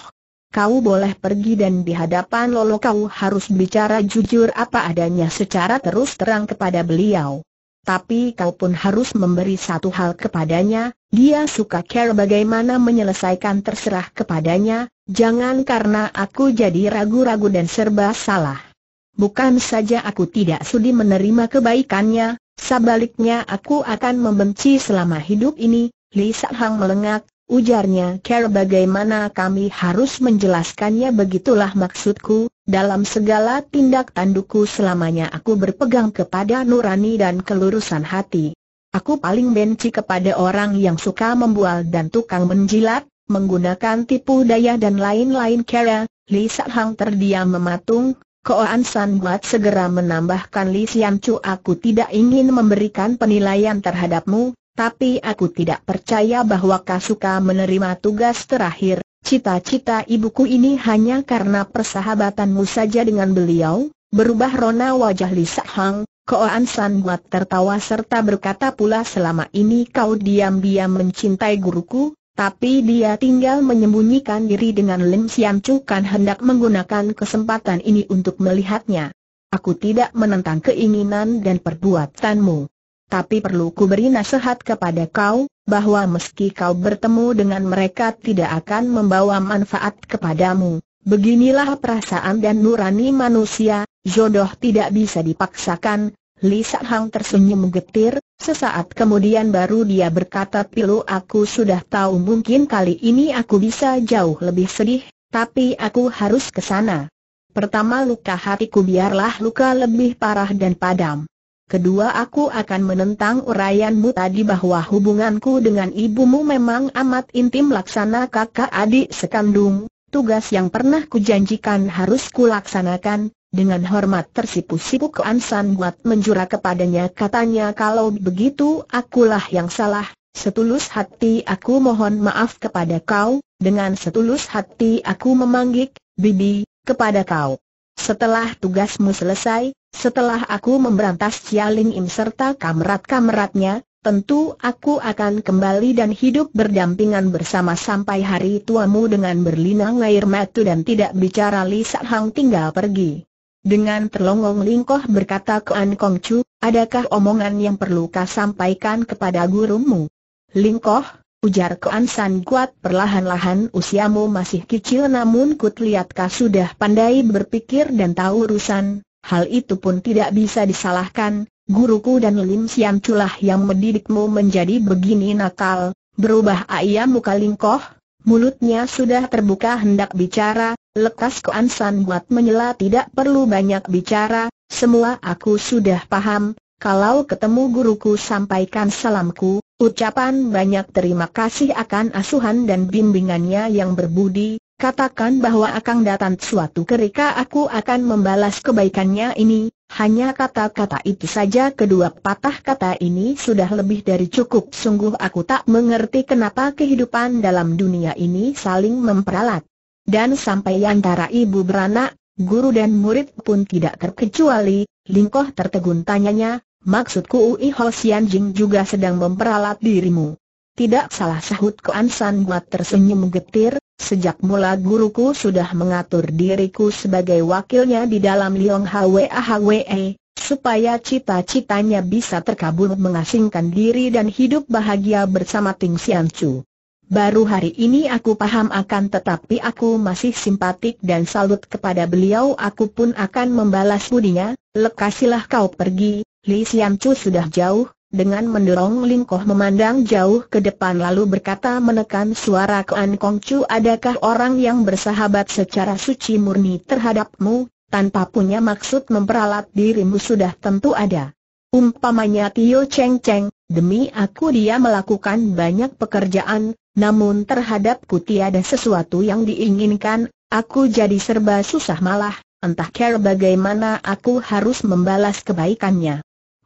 kau boleh pergi dan di hadapan Lolo kau harus bicara jujur apa adanya secara terus terang kepada beliau. Tapi kau pun harus memberi satu hal kepadanya, dia suka care bagaimana menyelesaikan terserah kepadanya, jangan karena aku jadi ragu-ragu dan serba salah. Bukan saja aku tidak sudi menerima kebaikannya, sebaliknya aku akan membenci selama hidup ini, Li hang melengak, Ujarnya Care bagaimana kami harus menjelaskannya begitulah maksudku, dalam segala tindak tandukku selamanya aku berpegang kepada nurani dan kelurusan hati. Aku paling benci kepada orang yang suka membual dan tukang menjilat, menggunakan tipu daya dan lain-lain Kara, Li Sak Hang terdiam mematung, Koan San Buat segera menambahkan Li Sian Chu aku tidak ingin memberikan penilaian terhadapmu, tapi aku tidak percaya bahwa Kasuka menerima tugas terakhir, cita-cita ibuku ini hanya karena persahabatanmu saja dengan beliau, berubah rona wajah Lisa Hang, Koan San buat tertawa serta berkata pula selama ini kau diam-diam mencintai guruku, tapi dia tinggal menyembunyikan diri dengan Lim Siam Chu kan hendak menggunakan kesempatan ini untuk melihatnya. Aku tidak menentang keinginan dan perbuatanmu. Tapi perlu ku beri nasihat kepada kau, bahwa meski kau bertemu dengan mereka tidak akan membawa manfaat kepadamu. Beginilah perasaan dan nurani manusia, jodoh tidak bisa dipaksakan. Li Hang tersenyum getir, sesaat kemudian baru dia berkata pilu aku sudah tahu mungkin kali ini aku bisa jauh lebih sedih, tapi aku harus ke sana. Pertama luka hatiku biarlah luka lebih parah dan padam kedua aku akan menentang urayanmu tadi bahwa hubunganku dengan ibumu memang amat intim laksana kakak adik sekandung, tugas yang pernah kujanjikan harus kulaksanakan, dengan hormat tersipu-sipu ke Ansan Buat menjura kepadanya katanya kalau begitu akulah yang salah, setulus hati aku mohon maaf kepada kau, dengan setulus hati aku memanggik, bibi, kepada kau. Setelah tugasmu selesai, setelah aku memberantas Cialing Im serta kamerat-kameratnya, tentu aku akan kembali dan hidup berdampingan bersama sampai hari tuamu dengan berlinang air mata dan tidak bicara Li Hang tinggal pergi. Dengan terlongong lingkoh berkata ke An Kong Chu, adakah omongan yang perlu kau sampaikan kepada gurumu? Lingkoh, ujar ke An San Kuat perlahan-lahan usiamu masih kecil namun kutlihat kau sudah pandai berpikir dan tahu urusan, Hal itu pun tidak bisa disalahkan, guruku dan Lim Siam Culah yang mendidikmu menjadi begini nakal, berubah ayam muka lingkoh, mulutnya sudah terbuka hendak bicara, lekas Koan San buat menyela tidak perlu banyak bicara, semua aku sudah paham, kalau ketemu guruku sampaikan salamku, ucapan banyak terima kasih akan asuhan dan bimbingannya yang berbudi, Katakan bahwa akang datang suatu kerika aku akan membalas kebaikannya ini, hanya kata-kata itu saja kedua patah kata ini sudah lebih dari cukup Sungguh aku tak mengerti kenapa kehidupan dalam dunia ini saling memperalat Dan sampai antara ibu beranak, guru dan murid pun tidak terkecuali Lingkoh tertegun tanyanya, maksudku Ui Ho Sian Jing juga sedang memperalat dirimu Tidak salah sahut Koan San Guat tersenyum getir, Sejak mula guruku sudah mengatur diriku sebagai wakilnya di dalam Liong Hwe Hwe, supaya cita-citanya bisa terkabul mengasingkan diri dan hidup bahagia bersama Ting Sian Chu. Baru hari ini aku paham akan tetapi aku masih simpatik dan salut kepada beliau aku pun akan membalas budinya, lekasilah kau pergi, Li Siam Chu sudah jauh, dengan mendorong Lingkoh memandang jauh ke depan lalu berkata menekan suara Kuan Kong Chu adakah orang yang bersahabat secara suci murni terhadapmu, tanpa punya maksud memperalat dirimu sudah tentu ada. Umpamanya Tio Cheng Cheng, demi aku dia melakukan banyak pekerjaan, namun terhadapku tiada sesuatu yang diinginkan, aku jadi serba susah malah, entah care bagaimana aku harus membalas kebaikannya.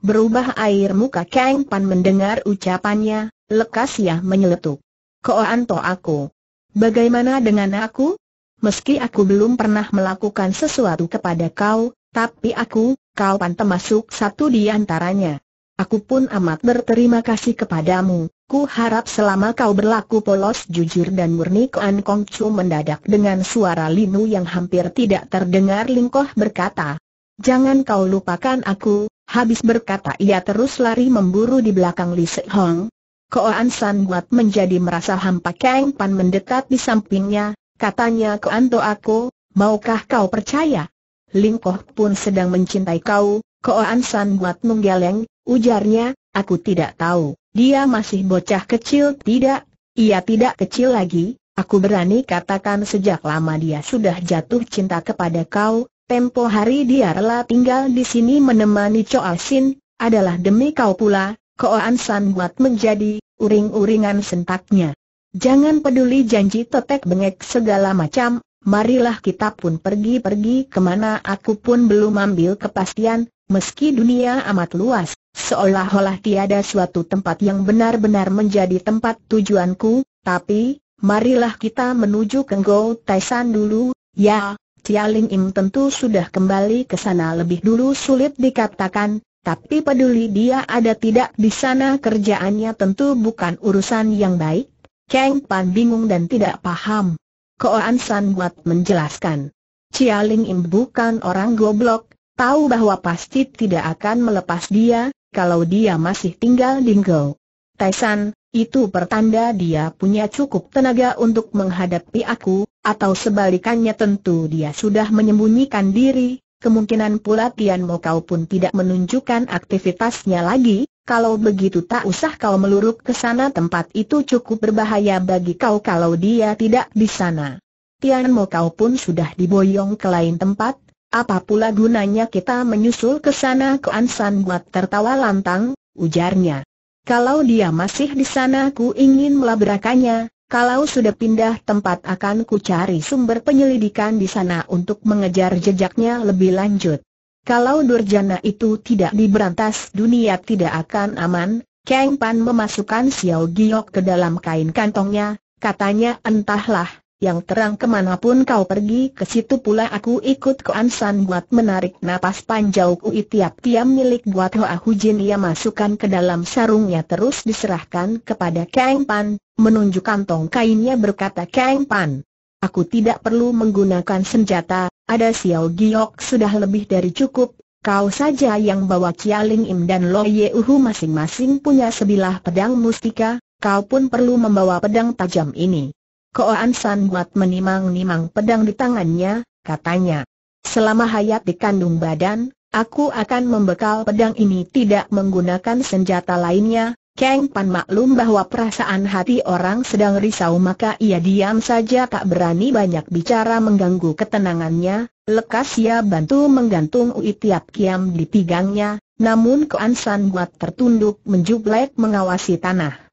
Berubah air muka Kang Pan mendengar ucapannya, lekas ia ya menyeletuk. Koan to aku. Bagaimana dengan aku? Meski aku belum pernah melakukan sesuatu kepada kau, tapi aku, kau pan termasuk satu di antaranya. Aku pun amat berterima kasih kepadamu, ku harap selama kau berlaku polos jujur dan murni Koan Kong Chu mendadak dengan suara linu yang hampir tidak terdengar lingkoh berkata. Jangan kau lupakan aku, Habis berkata ia terus lari memburu di belakang Li Se Hong. Koan San Guat menjadi merasa hampa Kang Pan mendekat di sampingnya, katanya ke Anto aku, maukah kau percaya? Ling Koh pun sedang mencintai kau, Koan San Guat menggeleng, ujarnya, aku tidak tahu, dia masih bocah kecil tidak, ia tidak kecil lagi, aku berani katakan sejak lama dia sudah jatuh cinta kepada kau, Tempo hari dia rela tinggal di sini menemani Choa Sin, adalah demi kau pula, Koan San buat menjadi uring-uringan sentaknya. Jangan peduli janji tetek bengek segala macam, marilah kita pun pergi-pergi kemana aku pun belum ambil kepastian, meski dunia amat luas, seolah-olah tiada suatu tempat yang benar-benar menjadi tempat tujuanku, tapi, marilah kita menuju ke Kenggou Taisan dulu, ya, Tia Ling Im tentu sudah kembali ke sana lebih dulu sulit dikatakan, tapi peduli dia ada tidak di sana kerjaannya tentu bukan urusan yang baik. Kang Pan bingung dan tidak paham. Koan San buat menjelaskan. Cialing Ling Im bukan orang goblok, tahu bahwa pasti tidak akan melepas dia, kalau dia masih tinggal di Ngau. Taisan, itu pertanda dia punya cukup tenaga untuk menghadapi aku, atau sebalikannya tentu dia sudah menyembunyikan diri, kemungkinan pula Tian Mo kau pun tidak menunjukkan aktivitasnya lagi, kalau begitu tak usah kau meluruk ke sana tempat itu cukup berbahaya bagi kau kalau dia tidak di sana. Tian Mo kau pun sudah diboyong ke lain tempat, apa pula gunanya kita menyusul ke sana Ke Ansan buat tertawa lantang, ujarnya. Kalau dia masih di sana ku ingin melabrakannya, kalau sudah pindah tempat akan ku cari sumber penyelidikan di sana untuk mengejar jejaknya lebih lanjut. Kalau Durjana itu tidak diberantas dunia tidak akan aman, Kang Pan memasukkan Xiao Giok ke dalam kain kantongnya, katanya entahlah, yang terang kemanapun kau pergi ke situ pula aku ikut ke Ansan buat menarik napas panjangku. tiap-tiap milik buat Hoa Hujin ia masukkan ke dalam sarungnya terus diserahkan kepada Kang Pan, Menunjuk kantong kainnya berkata Kang Pan. Aku tidak perlu menggunakan senjata, ada Xiao Giok sudah lebih dari cukup, kau saja yang bawa Ling Im dan Lo Ye Uhu masing-masing punya sebilah pedang mustika, kau pun perlu membawa pedang tajam ini. Koan San Buat menimang-nimang pedang di tangannya, katanya. Selama hayat di kandung badan, aku akan membekal pedang ini tidak menggunakan senjata lainnya. Kang Pan maklum bahwa perasaan hati orang sedang risau maka ia diam saja tak berani banyak bicara mengganggu ketenangannya. Lekas ia ya, bantu menggantung Ui Tiap Kiam di pinggangnya, namun Koan San Buat tertunduk menjublek mengawasi tanah.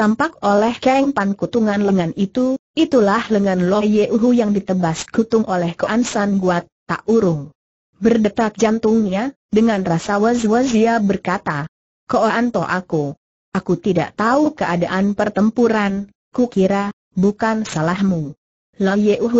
Tampak oleh Kang Pan kutungan lengan itu, itulah lengan Lo Yeuhu yang ditebas kutung oleh Koan San Guat, tak urung. Berdetak jantungnya, dengan rasa was was dia berkata, Koan to aku. Aku tidak tahu keadaan pertempuran, kukira, bukan salahmu. Lo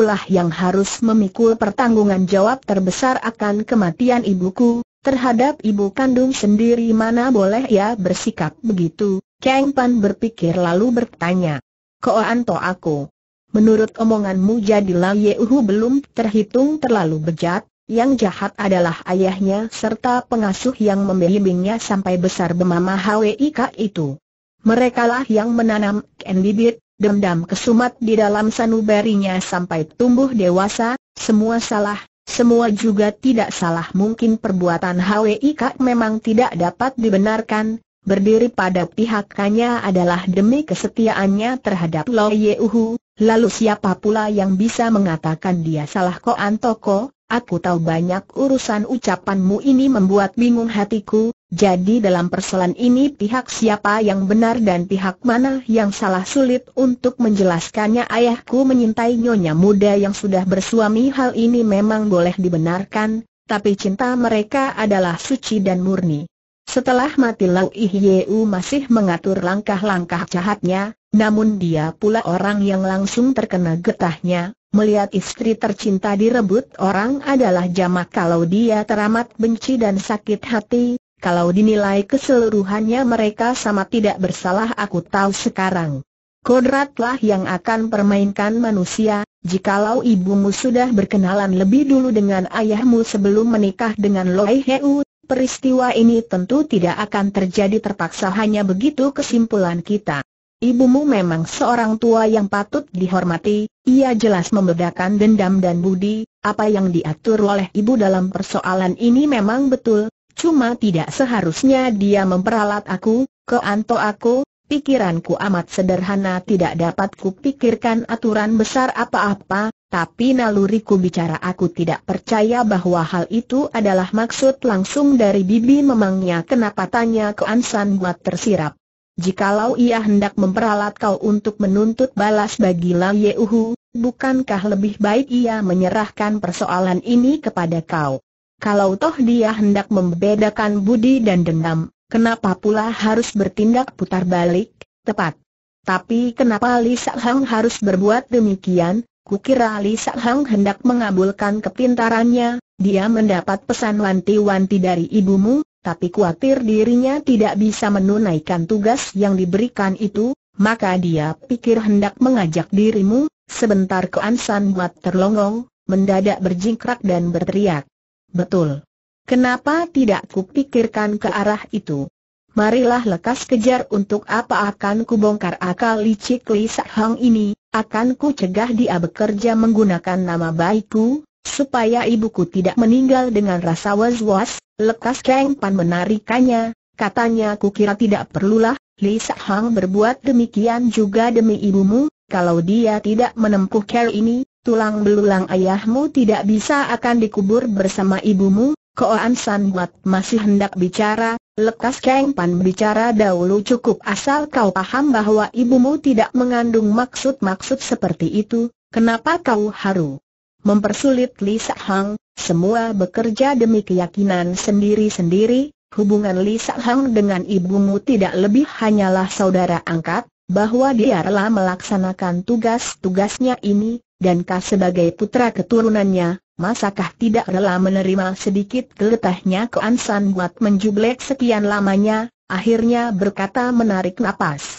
lah yang harus memikul pertanggungan jawab terbesar akan kematian ibuku, terhadap ibu kandung sendiri mana boleh ia bersikap begitu, Kang Pan berpikir lalu bertanya. anto aku. Menurut omonganmu jadilah Yehu belum terhitung terlalu bejat, yang jahat adalah ayahnya serta pengasuh yang membimbingnya sampai besar bemama HWIK itu. Merekalah yang menanam ken bibit, dendam kesumat di dalam sanubarinya sampai tumbuh dewasa, semua salah, semua juga tidak salah mungkin perbuatan HWIK memang tidak dapat dibenarkan, berdiri pada pihakannya adalah demi kesetiaannya terhadap Lo Yehu. lalu siapa pula yang bisa mengatakan dia salah Ko antoko? Aku tahu banyak urusan ucapanmu ini membuat bingung hatiku, jadi dalam persoalan ini pihak siapa yang benar dan pihak mana yang salah sulit untuk menjelaskannya ayahku menyintai nyonya muda yang sudah bersuami hal ini memang boleh dibenarkan, tapi cinta mereka adalah suci dan murni. Setelah mati Lang Ihyeu masih mengatur langkah-langkah jahatnya, namun dia pula orang yang langsung terkena getahnya, melihat istri tercinta direbut orang adalah jamak kalau dia teramat benci dan sakit hati, kalau dinilai keseluruhannya mereka sama tidak bersalah aku tahu sekarang. Kodratlah yang akan permainkan manusia, jikalau ibumu sudah berkenalan lebih dulu dengan ayahmu sebelum menikah dengan Loi Heu, peristiwa ini tentu tidak akan terjadi terpaksa hanya begitu kesimpulan kita. Ibumu memang seorang tua yang patut dihormati, ia jelas membedakan dendam dan budi, apa yang diatur oleh ibu dalam persoalan ini memang betul, cuma tidak seharusnya dia memperalat aku, keanto aku, Pikiranku amat sederhana tidak dapat kupikirkan aturan besar apa-apa, tapi naluriku bicara aku tidak percaya bahwa hal itu adalah maksud langsung dari bibi memangnya kenapa tanya ke Ansan buat tersirap. Jikalau ia hendak memperalat kau untuk menuntut balas bagi Lang Yehu, bukankah lebih baik ia menyerahkan persoalan ini kepada kau? Kalau toh dia hendak membedakan budi dan dendam, Kenapa pula harus bertindak putar balik, tepat? Tapi kenapa Ali Hang harus berbuat demikian? Kukira Ali Hang hendak mengabulkan kepintarannya, dia mendapat pesan wanti-wanti dari ibumu, tapi khawatir dirinya tidak bisa menunaikan tugas yang diberikan itu, maka dia pikir hendak mengajak dirimu, sebentar keansan buat terlongong, mendadak berjingkrak dan berteriak. Betul. Kenapa tidak kupikirkan ke arah itu? Marilah lekas kejar untuk apa akan kubongkar akal licik Lisa Hang ini, akan ku cegah dia bekerja menggunakan nama baikku, supaya ibuku tidak meninggal dengan rasa was-was, lekas Kang Pan menarikannya, katanya ku kira tidak perlulah, Lisa Hang berbuat demikian juga demi ibumu, kalau dia tidak menempuh care ini, tulang belulang ayahmu tidak bisa akan dikubur bersama ibumu, Koan San Mat masih hendak bicara, lekas Kang Pan bicara dahulu cukup asal kau paham bahwa ibumu tidak mengandung maksud-maksud seperti itu, kenapa kau haru? Mempersulit Li Lisa Hang, semua bekerja demi keyakinan sendiri-sendiri, hubungan Li Lisa Hang dengan ibumu tidak lebih hanyalah saudara angkat, bahwa dia rela melaksanakan tugas-tugasnya ini, dan kau sebagai putra keturunannya, masakah tidak rela menerima sedikit geletahnya Koan San buat menjublek sekian lamanya, akhirnya berkata menarik napas.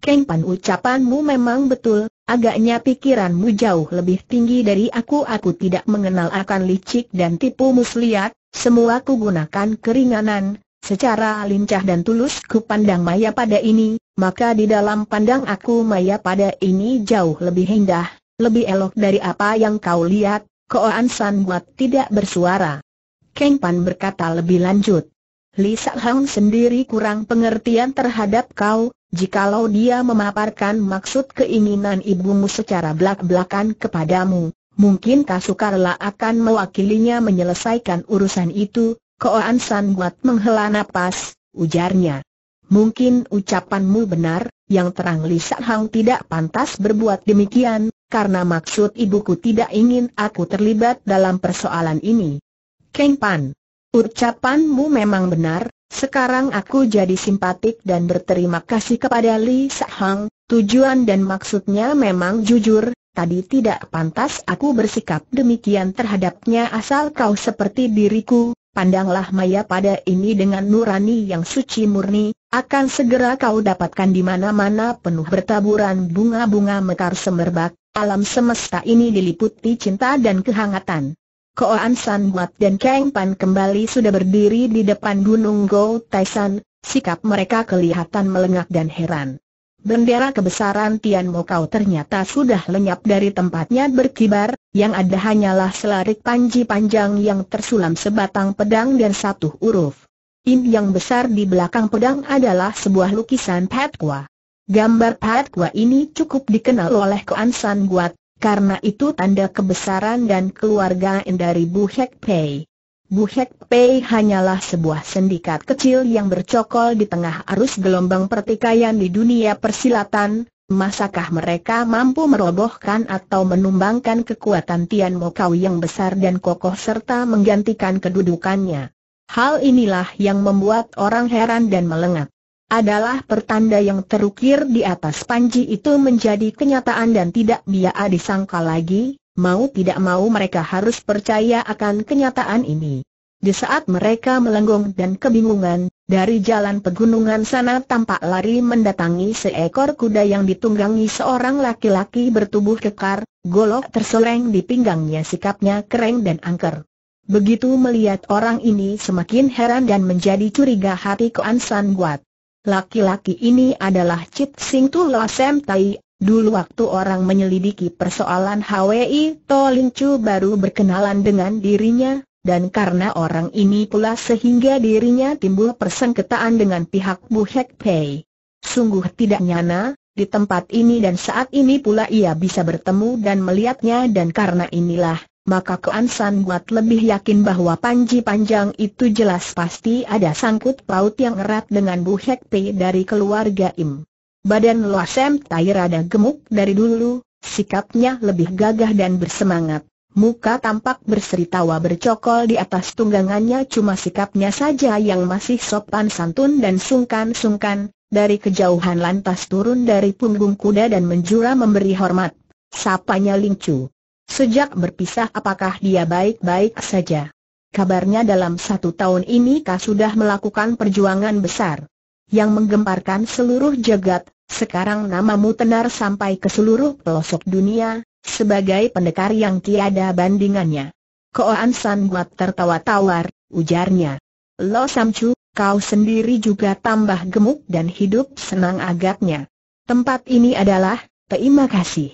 Keng Pan ucapanmu memang betul, agaknya pikiranmu jauh lebih tinggi dari aku Aku tidak mengenal akan licik dan tipu muslihat, semua ku gunakan keringanan, secara lincah dan tulus ku pandang maya pada ini, maka di dalam pandang aku maya pada ini jauh lebih indah, lebih elok dari apa yang kau lihat, Koan San Buat tidak bersuara. Keng Pan berkata lebih lanjut. Li Sa Hang sendiri kurang pengertian terhadap kau, jikalau dia memaparkan maksud keinginan ibumu secara belak-belakan kepadamu, mungkin mungkinkah Sukarla akan mewakilinya menyelesaikan urusan itu, Koan San Buat menghela napas, ujarnya. Mungkin ucapanmu benar, yang terang Li Sa Hang tidak pantas berbuat demikian, karena maksud ibuku tidak ingin aku terlibat dalam persoalan ini. Keng Pan, ucapanmu memang benar, sekarang aku jadi simpatik dan berterima kasih kepada Li Sahang, tujuan dan maksudnya memang jujur, tadi tidak pantas aku bersikap demikian terhadapnya asal kau seperti diriku, pandanglah maya pada ini dengan nurani yang suci murni, akan segera kau dapatkan di mana-mana penuh bertaburan bunga-bunga mekar semerbak, Alam semesta ini diliputi cinta dan kehangatan. Koan San Buat dan Kang Pan kembali sudah berdiri di depan Gunung Go Taisan, sikap mereka kelihatan melengak dan heran. Bendera kebesaran Tian Mokau ternyata sudah lenyap dari tempatnya berkibar, yang ada hanyalah selarik panji panjang yang tersulam sebatang pedang dan satu huruf. Im yang besar di belakang pedang adalah sebuah lukisan Petkwa. Gambar Pat Gua ini cukup dikenal oleh Koan San Guat, karena itu tanda kebesaran dan keluarga dari Bu Hek Pei. Bu Hek Pei hanyalah sebuah sindikat kecil yang bercokol di tengah arus gelombang pertikaian di dunia persilatan, masakah mereka mampu merobohkan atau menumbangkan kekuatan Tian Mokau yang besar dan kokoh serta menggantikan kedudukannya. Hal inilah yang membuat orang heran dan melengat adalah pertanda yang terukir di atas panji itu menjadi kenyataan dan tidak biaya disangka lagi, mau tidak mau mereka harus percaya akan kenyataan ini. Di saat mereka melenggong dan kebingungan, dari jalan pegunungan sana tampak lari mendatangi seekor kuda yang ditunggangi seorang laki-laki bertubuh kekar, golok terseleng di pinggangnya sikapnya kering dan angker. Begitu melihat orang ini semakin heran dan menjadi curiga hati Koan San Guat. Laki-laki ini adalah Chit Sing Tu Lo Sem Tai. Dulu waktu orang menyelidiki persoalan HWI To Ling Chu baru berkenalan dengan dirinya, dan karena orang ini pula sehingga dirinya timbul persengketaan dengan pihak Bu Hek Pei. Sungguh tidak nyana, di tempat ini dan saat ini pula ia bisa bertemu dan melihatnya dan karena inilah, maka keansan San buat lebih yakin bahwa Panji Panjang itu jelas pasti ada sangkut paut yang erat dengan Bu Hek Pei dari keluarga Im. Badan Loasem Tai rada gemuk dari dulu, sikapnya lebih gagah dan bersemangat. Muka tampak berseri tawa bercokol di atas tunggangannya cuma sikapnya saja yang masih sopan santun dan sungkan-sungkan, dari kejauhan lantas turun dari punggung kuda dan menjura memberi hormat. Sapanya Lingcu. Sejak berpisah apakah dia baik-baik saja? Kabarnya dalam satu tahun ini kau sudah melakukan perjuangan besar yang menggemparkan seluruh jagat, sekarang namamu tenar sampai ke seluruh pelosok dunia, sebagai pendekar yang tiada bandingannya. Koan San Guat tertawa tawar, ujarnya. Lo Samcu, kau sendiri juga tambah gemuk dan hidup senang agaknya. Tempat ini adalah, terima kasih.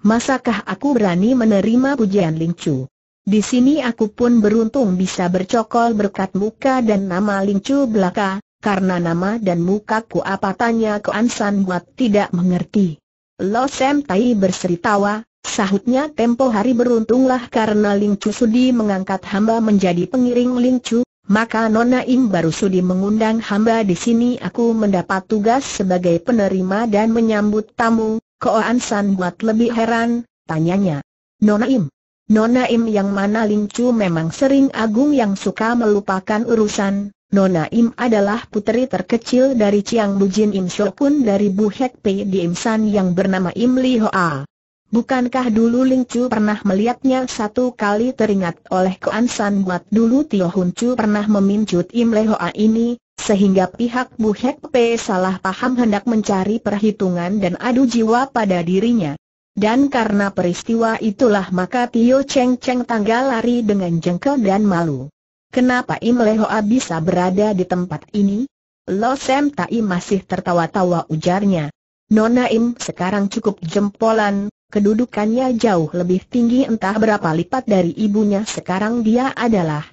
Masakah aku berani menerima pujian Lingcu? Di sini aku pun beruntung bisa bercokol berkat muka dan nama Lingcu belaka, karena nama dan mukaku apa tanya ke Ansan buat tidak mengerti. Lo Sam Tai berseri tawa, sahutnya tempo hari beruntunglah karena Lingcu sudi mengangkat hamba menjadi pengiring Lingcu, maka Nona Im baru sudi mengundang hamba di sini aku mendapat tugas sebagai penerima dan menyambut tamu, Koan San buat lebih heran, tanyanya. Nona Im. Nona Im yang mana Chu memang sering agung yang suka melupakan urusan, Nona Im adalah putri terkecil dari Chiang Bujin Im Shou pun dari Bu Hek Pei di Im San yang bernama Im Li Hoa. Bukankah dulu Ling Chu pernah melihatnya satu kali teringat oleh Koan San buat dulu Tio Hun Chu pernah memincut Im Li Hoa ini, sehingga pihak Bu Hek Pe salah paham hendak mencari perhitungan dan adu jiwa pada dirinya. Dan karena peristiwa itulah maka Tio Cheng Cheng tanggal lari dengan jengkel dan malu. Kenapa Im Lehoa bisa berada di tempat ini? Lo sem Tai masih tertawa-tawa ujarnya. Nona Im sekarang cukup jempolan, kedudukannya jauh lebih tinggi entah berapa lipat dari ibunya sekarang dia adalah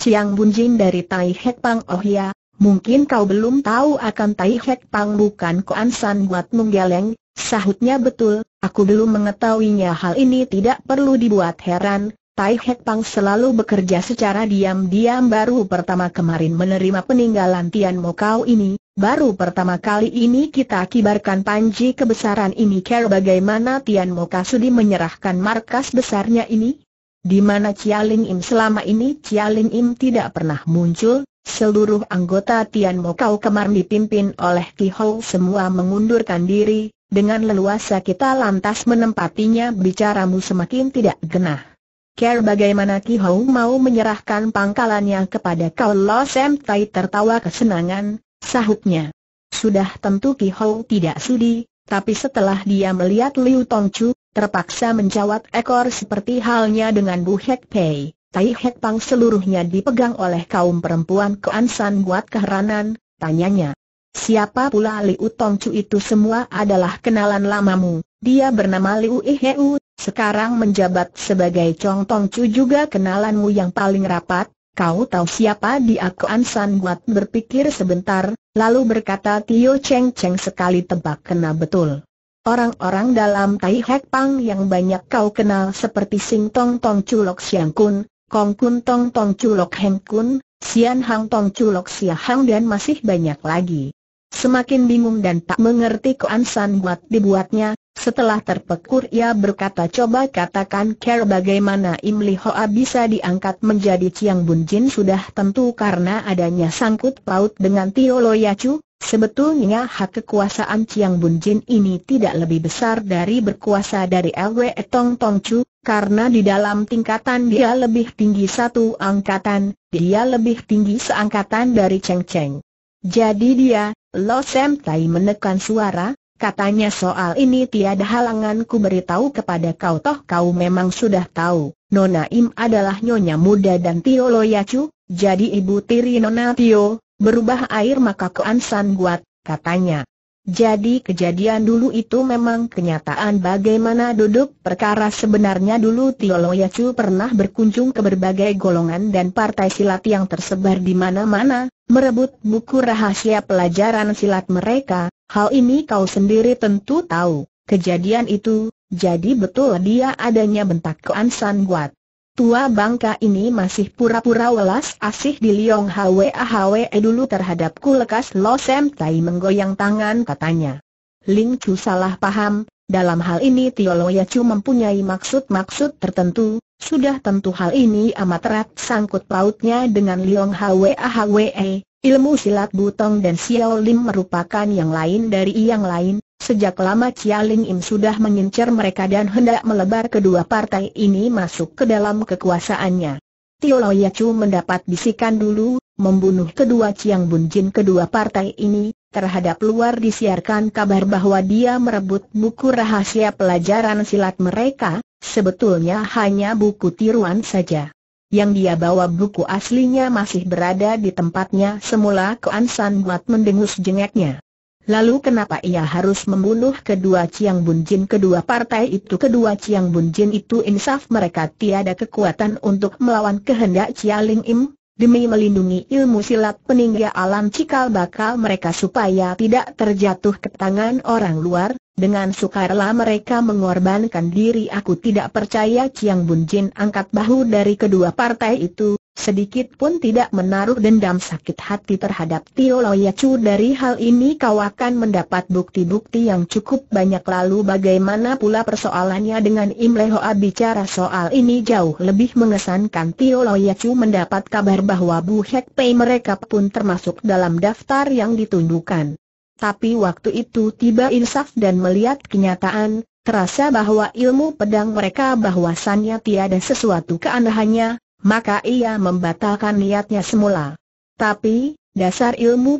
Ciang Bunjin dari Tai Hek Pang Oh Ya, Mungkin kau belum tahu akan Tai Hek Pang bukan Koan San buat menggeleng, sahutnya betul, aku belum mengetahuinya hal ini tidak perlu dibuat heran, Tai Hek Pang selalu bekerja secara diam-diam baru pertama kemarin menerima peninggalan Tian Mo Kau ini, baru pertama kali ini kita kibarkan panji kebesaran ini care bagaimana Tian Mo Kasudi menyerahkan markas besarnya ini? Di mana Cialing Im selama ini Cialing Im tidak pernah muncul, Seluruh anggota Tian Mo Kemar dipimpin oleh Ki Hou semua mengundurkan diri, dengan leluasa kita lantas menempatinya bicaramu semakin tidak genah. Care bagaimana Ki Hou mau menyerahkan pangkalannya kepada kau Lo Sam Tai tertawa kesenangan, sahutnya. Sudah tentu Ki Hou tidak sudi, tapi setelah dia melihat Liu Tongcu, terpaksa menjawab ekor seperti halnya dengan Bu Hek Pei. Tai Hek Pang seluruhnya dipegang oleh kaum perempuan keansan buat keheranan, tanyanya. Siapa pula Liu Tong Chu itu semua adalah kenalan lamamu, dia bernama Liu Iheu, sekarang menjabat sebagai Chong Tong Chu juga kenalanmu yang paling rapat, kau tahu siapa dia keansan buat berpikir sebentar, lalu berkata Tio Cheng Cheng sekali tebak kena betul. Orang-orang dalam Tai Hek Pang yang banyak kau kenal seperti Sing Tong Tong Chu Lok Siang Kun, Kong Kun Tong Tong Culok hengkun, Kun, Sian Hang Tong Culok Sia Hang dan masih banyak lagi. Semakin bingung dan tak mengerti Koan San buat dibuatnya, setelah terpekur ia berkata coba katakan care bagaimana Im Li Hoa bisa diangkat menjadi Chiang Bun Jin sudah tentu karena adanya sangkut paut dengan Tio Yacu, Sebetulnya hak kekuasaan Chiang Bun Jin ini tidak lebih besar dari berkuasa dari Lwe Tong Tong Chu, karena di dalam tingkatan dia lebih tinggi satu angkatan, dia lebih tinggi seangkatan dari Cheng Cheng. Jadi dia, Lo Sam Tai menekan suara, katanya soal ini tiada halangan ku beritahu kepada kau toh kau memang sudah tahu, Nona Im adalah nyonya muda dan Tio Chu, jadi ibu tiri Nona Tio, berubah air maka keansan buat, katanya. Jadi kejadian dulu itu memang kenyataan bagaimana duduk perkara sebenarnya dulu Tio Loyacu pernah berkunjung ke berbagai golongan dan partai silat yang tersebar di mana-mana, merebut buku rahasia pelajaran silat mereka, hal ini kau sendiri tentu tahu, kejadian itu, jadi betul dia adanya bentak keansan buat. Tua bangka ini masih pura-pura welas asih di Liong Hwe Hwe dulu terhadapku lekas Lo Sem Tai menggoyang tangan katanya. Ling Chu salah paham, dalam hal ini Tio Ya Chu mempunyai maksud-maksud tertentu, sudah tentu hal ini amat erat sangkut pautnya dengan Liong Hwe Hwe, ilmu silat butong dan Xiao Lim merupakan yang lain dari yang lain, Sejak lama Chia Ling Im sudah mengincar mereka dan hendak melebar kedua partai ini masuk ke dalam kekuasaannya. Tio Loya Chu mendapat bisikan dulu, membunuh kedua Chiang Bun Jin kedua partai ini, terhadap luar disiarkan kabar bahwa dia merebut buku rahasia pelajaran silat mereka, sebetulnya hanya buku tiruan saja. Yang dia bawa buku aslinya masih berada di tempatnya semula ke San buat mendengus jengeknya. Lalu kenapa ia harus membunuh kedua Ciang Bun Jin kedua partai itu kedua Ciang Bun Jin itu insaf mereka tiada kekuatan untuk melawan kehendak Cia Ling Im Demi melindungi ilmu silat peninggalan ya alam cikal bakal mereka supaya tidak terjatuh ke tangan orang luar Dengan sukarela mereka mengorbankan diri aku tidak percaya Ciang Bun Jin angkat bahu dari kedua partai itu Sedikit pun tidak menaruh dendam sakit hati terhadap Tio Loyacu dari hal ini kau akan mendapat bukti-bukti yang cukup banyak lalu bagaimana pula persoalannya dengan Im Lehoa ah, bicara soal ini jauh lebih mengesankan Tio Loyacu mendapat kabar bahwa Bu Hek Pei mereka pun termasuk dalam daftar yang ditunjukkan. Tapi waktu itu tiba insaf dan melihat kenyataan, terasa bahwa ilmu pedang mereka bahwasannya tiada sesuatu keanehannya, maka ia membatalkan niatnya semula. Tapi, dasar ilmu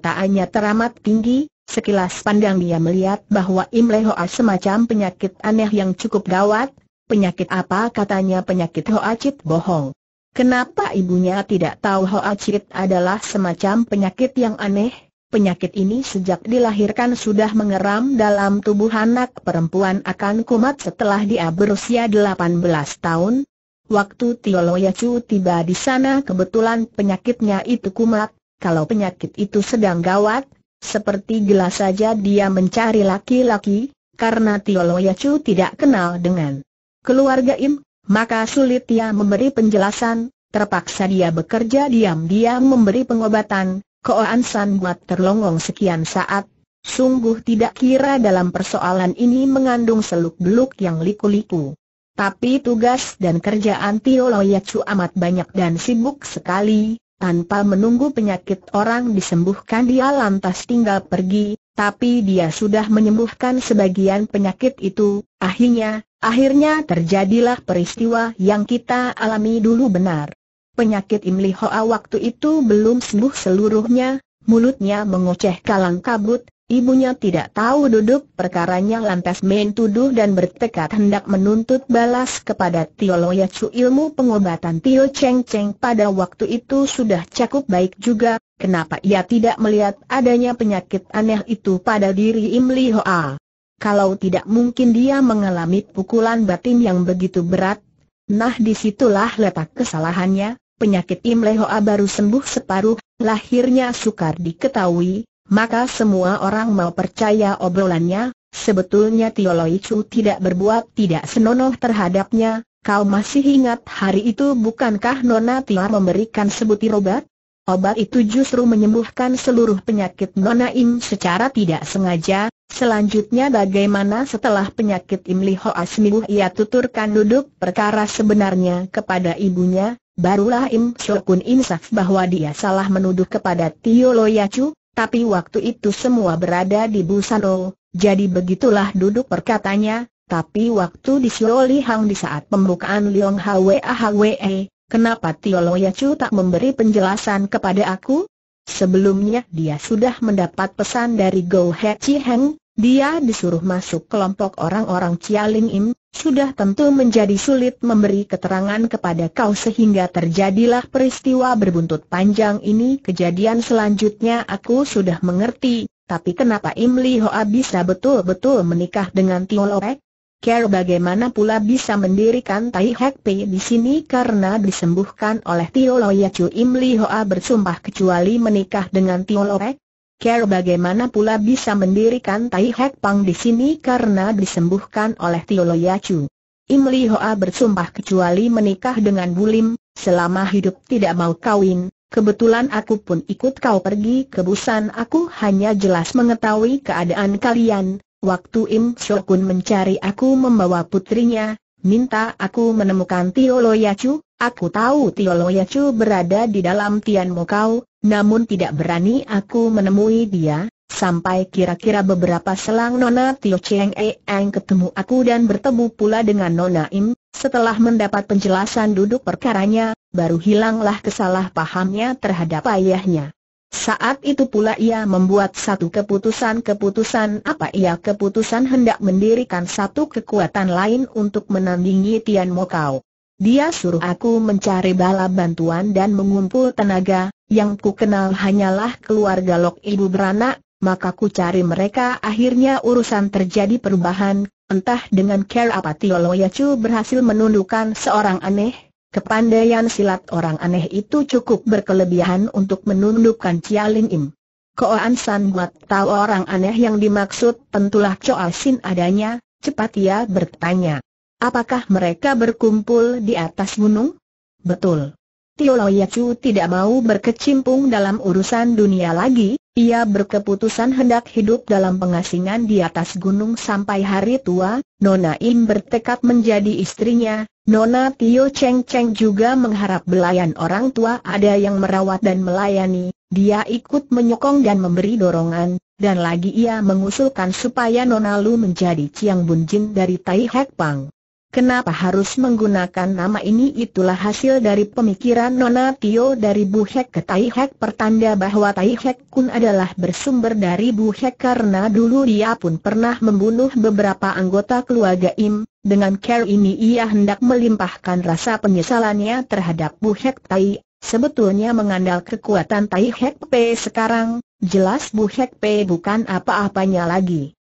taanya teramat tinggi, sekilas pandang dia melihat bahwa Imle Hoa semacam penyakit aneh yang cukup gawat, penyakit apa katanya penyakit hoa Hoacit bohong. Kenapa ibunya tidak tahu hoa Hoacit adalah semacam penyakit yang aneh? Penyakit ini sejak dilahirkan sudah mengeram dalam tubuh anak perempuan akan kumat setelah dia berusia 18 tahun, Waktu Chu tiba di sana kebetulan penyakitnya itu kumat, kalau penyakit itu sedang gawat, seperti gelas saja dia mencari laki-laki, karena Chu tidak kenal dengan keluarga Im, maka sulit dia memberi penjelasan, terpaksa dia bekerja diam-diam memberi pengobatan, Koan San buat terlongong sekian saat, sungguh tidak kira dalam persoalan ini mengandung seluk-beluk yang liku-liku. Tapi tugas dan kerjaan Tio Loyacu amat banyak dan sibuk sekali, tanpa menunggu penyakit orang disembuhkan dia lantas tinggal pergi, tapi dia sudah menyembuhkan sebagian penyakit itu, akhirnya, akhirnya terjadilah peristiwa yang kita alami dulu benar. Penyakit imlihoa Hoa waktu itu belum sembuh seluruhnya, mulutnya mengoceh kalang kabut, Ibunya tidak tahu duduk perkaranya lantas main tuduh dan bertekad hendak menuntut balas kepada Tio Loya Chu ilmu pengobatan Tio Cheng Cheng pada waktu itu sudah cakup baik juga, kenapa ia tidak melihat adanya penyakit aneh itu pada diri Im Li Hoa. Kalau tidak mungkin dia mengalami pukulan batin yang begitu berat, nah disitulah letak kesalahannya, penyakit Im Li Hoa baru sembuh separuh, lahirnya sukar diketahui maka semua orang mau percaya obrolannya, sebetulnya Tio Loi Chu tidak berbuat tidak senonoh terhadapnya, kau masih ingat hari itu bukankah Nona Tia memberikan sebutir obat? Obat itu justru menyembuhkan seluruh penyakit Nona Im secara tidak sengaja, selanjutnya bagaimana setelah penyakit Im Li Hoa sembuh ia tuturkan duduk perkara sebenarnya kepada ibunya, barulah Im Syokun insaf bahwa dia salah menuduh kepada Tio Loyacu, tapi waktu itu semua berada di Busano, jadi begitulah duduk perkatanya, tapi waktu di Sioli Hang di saat pembukaan Liong Hwe Hwe, kenapa Tio Loya Chu tak memberi penjelasan kepada aku? Sebelumnya dia sudah mendapat pesan dari Go He Chi Heng, dia disuruh masuk kelompok orang-orang Cialing Im, sudah tentu menjadi sulit memberi keterangan kepada kau sehingga terjadilah peristiwa berbuntut panjang ini kejadian selanjutnya aku sudah mengerti, tapi kenapa Im Li Hoa bisa betul-betul menikah dengan Tio Lopek? Care bagaimana pula bisa mendirikan Tai Hek Pei di sini karena disembuhkan oleh Tio Loyacu Im Li Hoa bersumpah kecuali menikah dengan Tio Lopek? Care bagaimana pula bisa mendirikan Tai Hek Pang di sini karena disembuhkan oleh Tio Yacu. Im Li Hoa bersumpah kecuali menikah dengan Bulim, selama hidup tidak mau kawin, kebetulan aku pun ikut kau pergi ke Busan aku hanya jelas mengetahui keadaan kalian, waktu Im Shokun mencari aku membawa putrinya, minta aku menemukan Tio Yacu, aku tahu Tio Yacu berada di dalam Tian Mo kau. Namun tidak berani aku menemui dia, sampai kira-kira beberapa selang Nona Tio Cheng Eng ketemu aku dan bertemu pula dengan Nona Im, setelah mendapat penjelasan duduk perkaranya, baru hilanglah kesalahpahamnya terhadap ayahnya. Saat itu pula ia membuat satu keputusan-keputusan apa ia keputusan hendak mendirikan satu kekuatan lain untuk menandingi Tian Mokau. Dia suruh aku mencari bala bantuan dan mengumpul tenaga, yang ku kenal hanyalah keluarga Lok Ibu beranak, maka ku cari mereka akhirnya urusan terjadi perubahan, entah dengan care apa Tio Loyacu berhasil menundukkan seorang aneh, kepandaian silat orang aneh itu cukup berkelebihan untuk menundukkan Cialin Lin Im. Koan San buat tahu orang aneh yang dimaksud tentulah Choa Sin adanya, cepat ia bertanya. Apakah mereka berkumpul di atas gunung? Betul. Tio Loya Chu tidak mau berkecimpung dalam urusan dunia lagi, ia berkeputusan hendak hidup dalam pengasingan di atas gunung sampai hari tua, Nona Im bertekad menjadi istrinya, Nona Tio Cheng Cheng juga mengharap belayan orang tua ada yang merawat dan melayani, dia ikut menyokong dan memberi dorongan, dan lagi ia mengusulkan supaya Nona Lu menjadi Ciang Bunjin dari Tai Hek Pang. Kenapa harus menggunakan nama ini itulah hasil dari pemikiran Nona Tio dari Bu Hek ke Tai Hek pertanda bahwa Tai Hek Kun adalah bersumber dari Bu Hek karena dulu dia pun pernah membunuh beberapa anggota keluarga Im, dengan care ini ia hendak melimpahkan rasa penyesalannya terhadap Bu Hek Tai, sebetulnya mengandal kekuatan Tai Hek P sekarang, jelas Bu Hek P bukan apa-apanya lagi.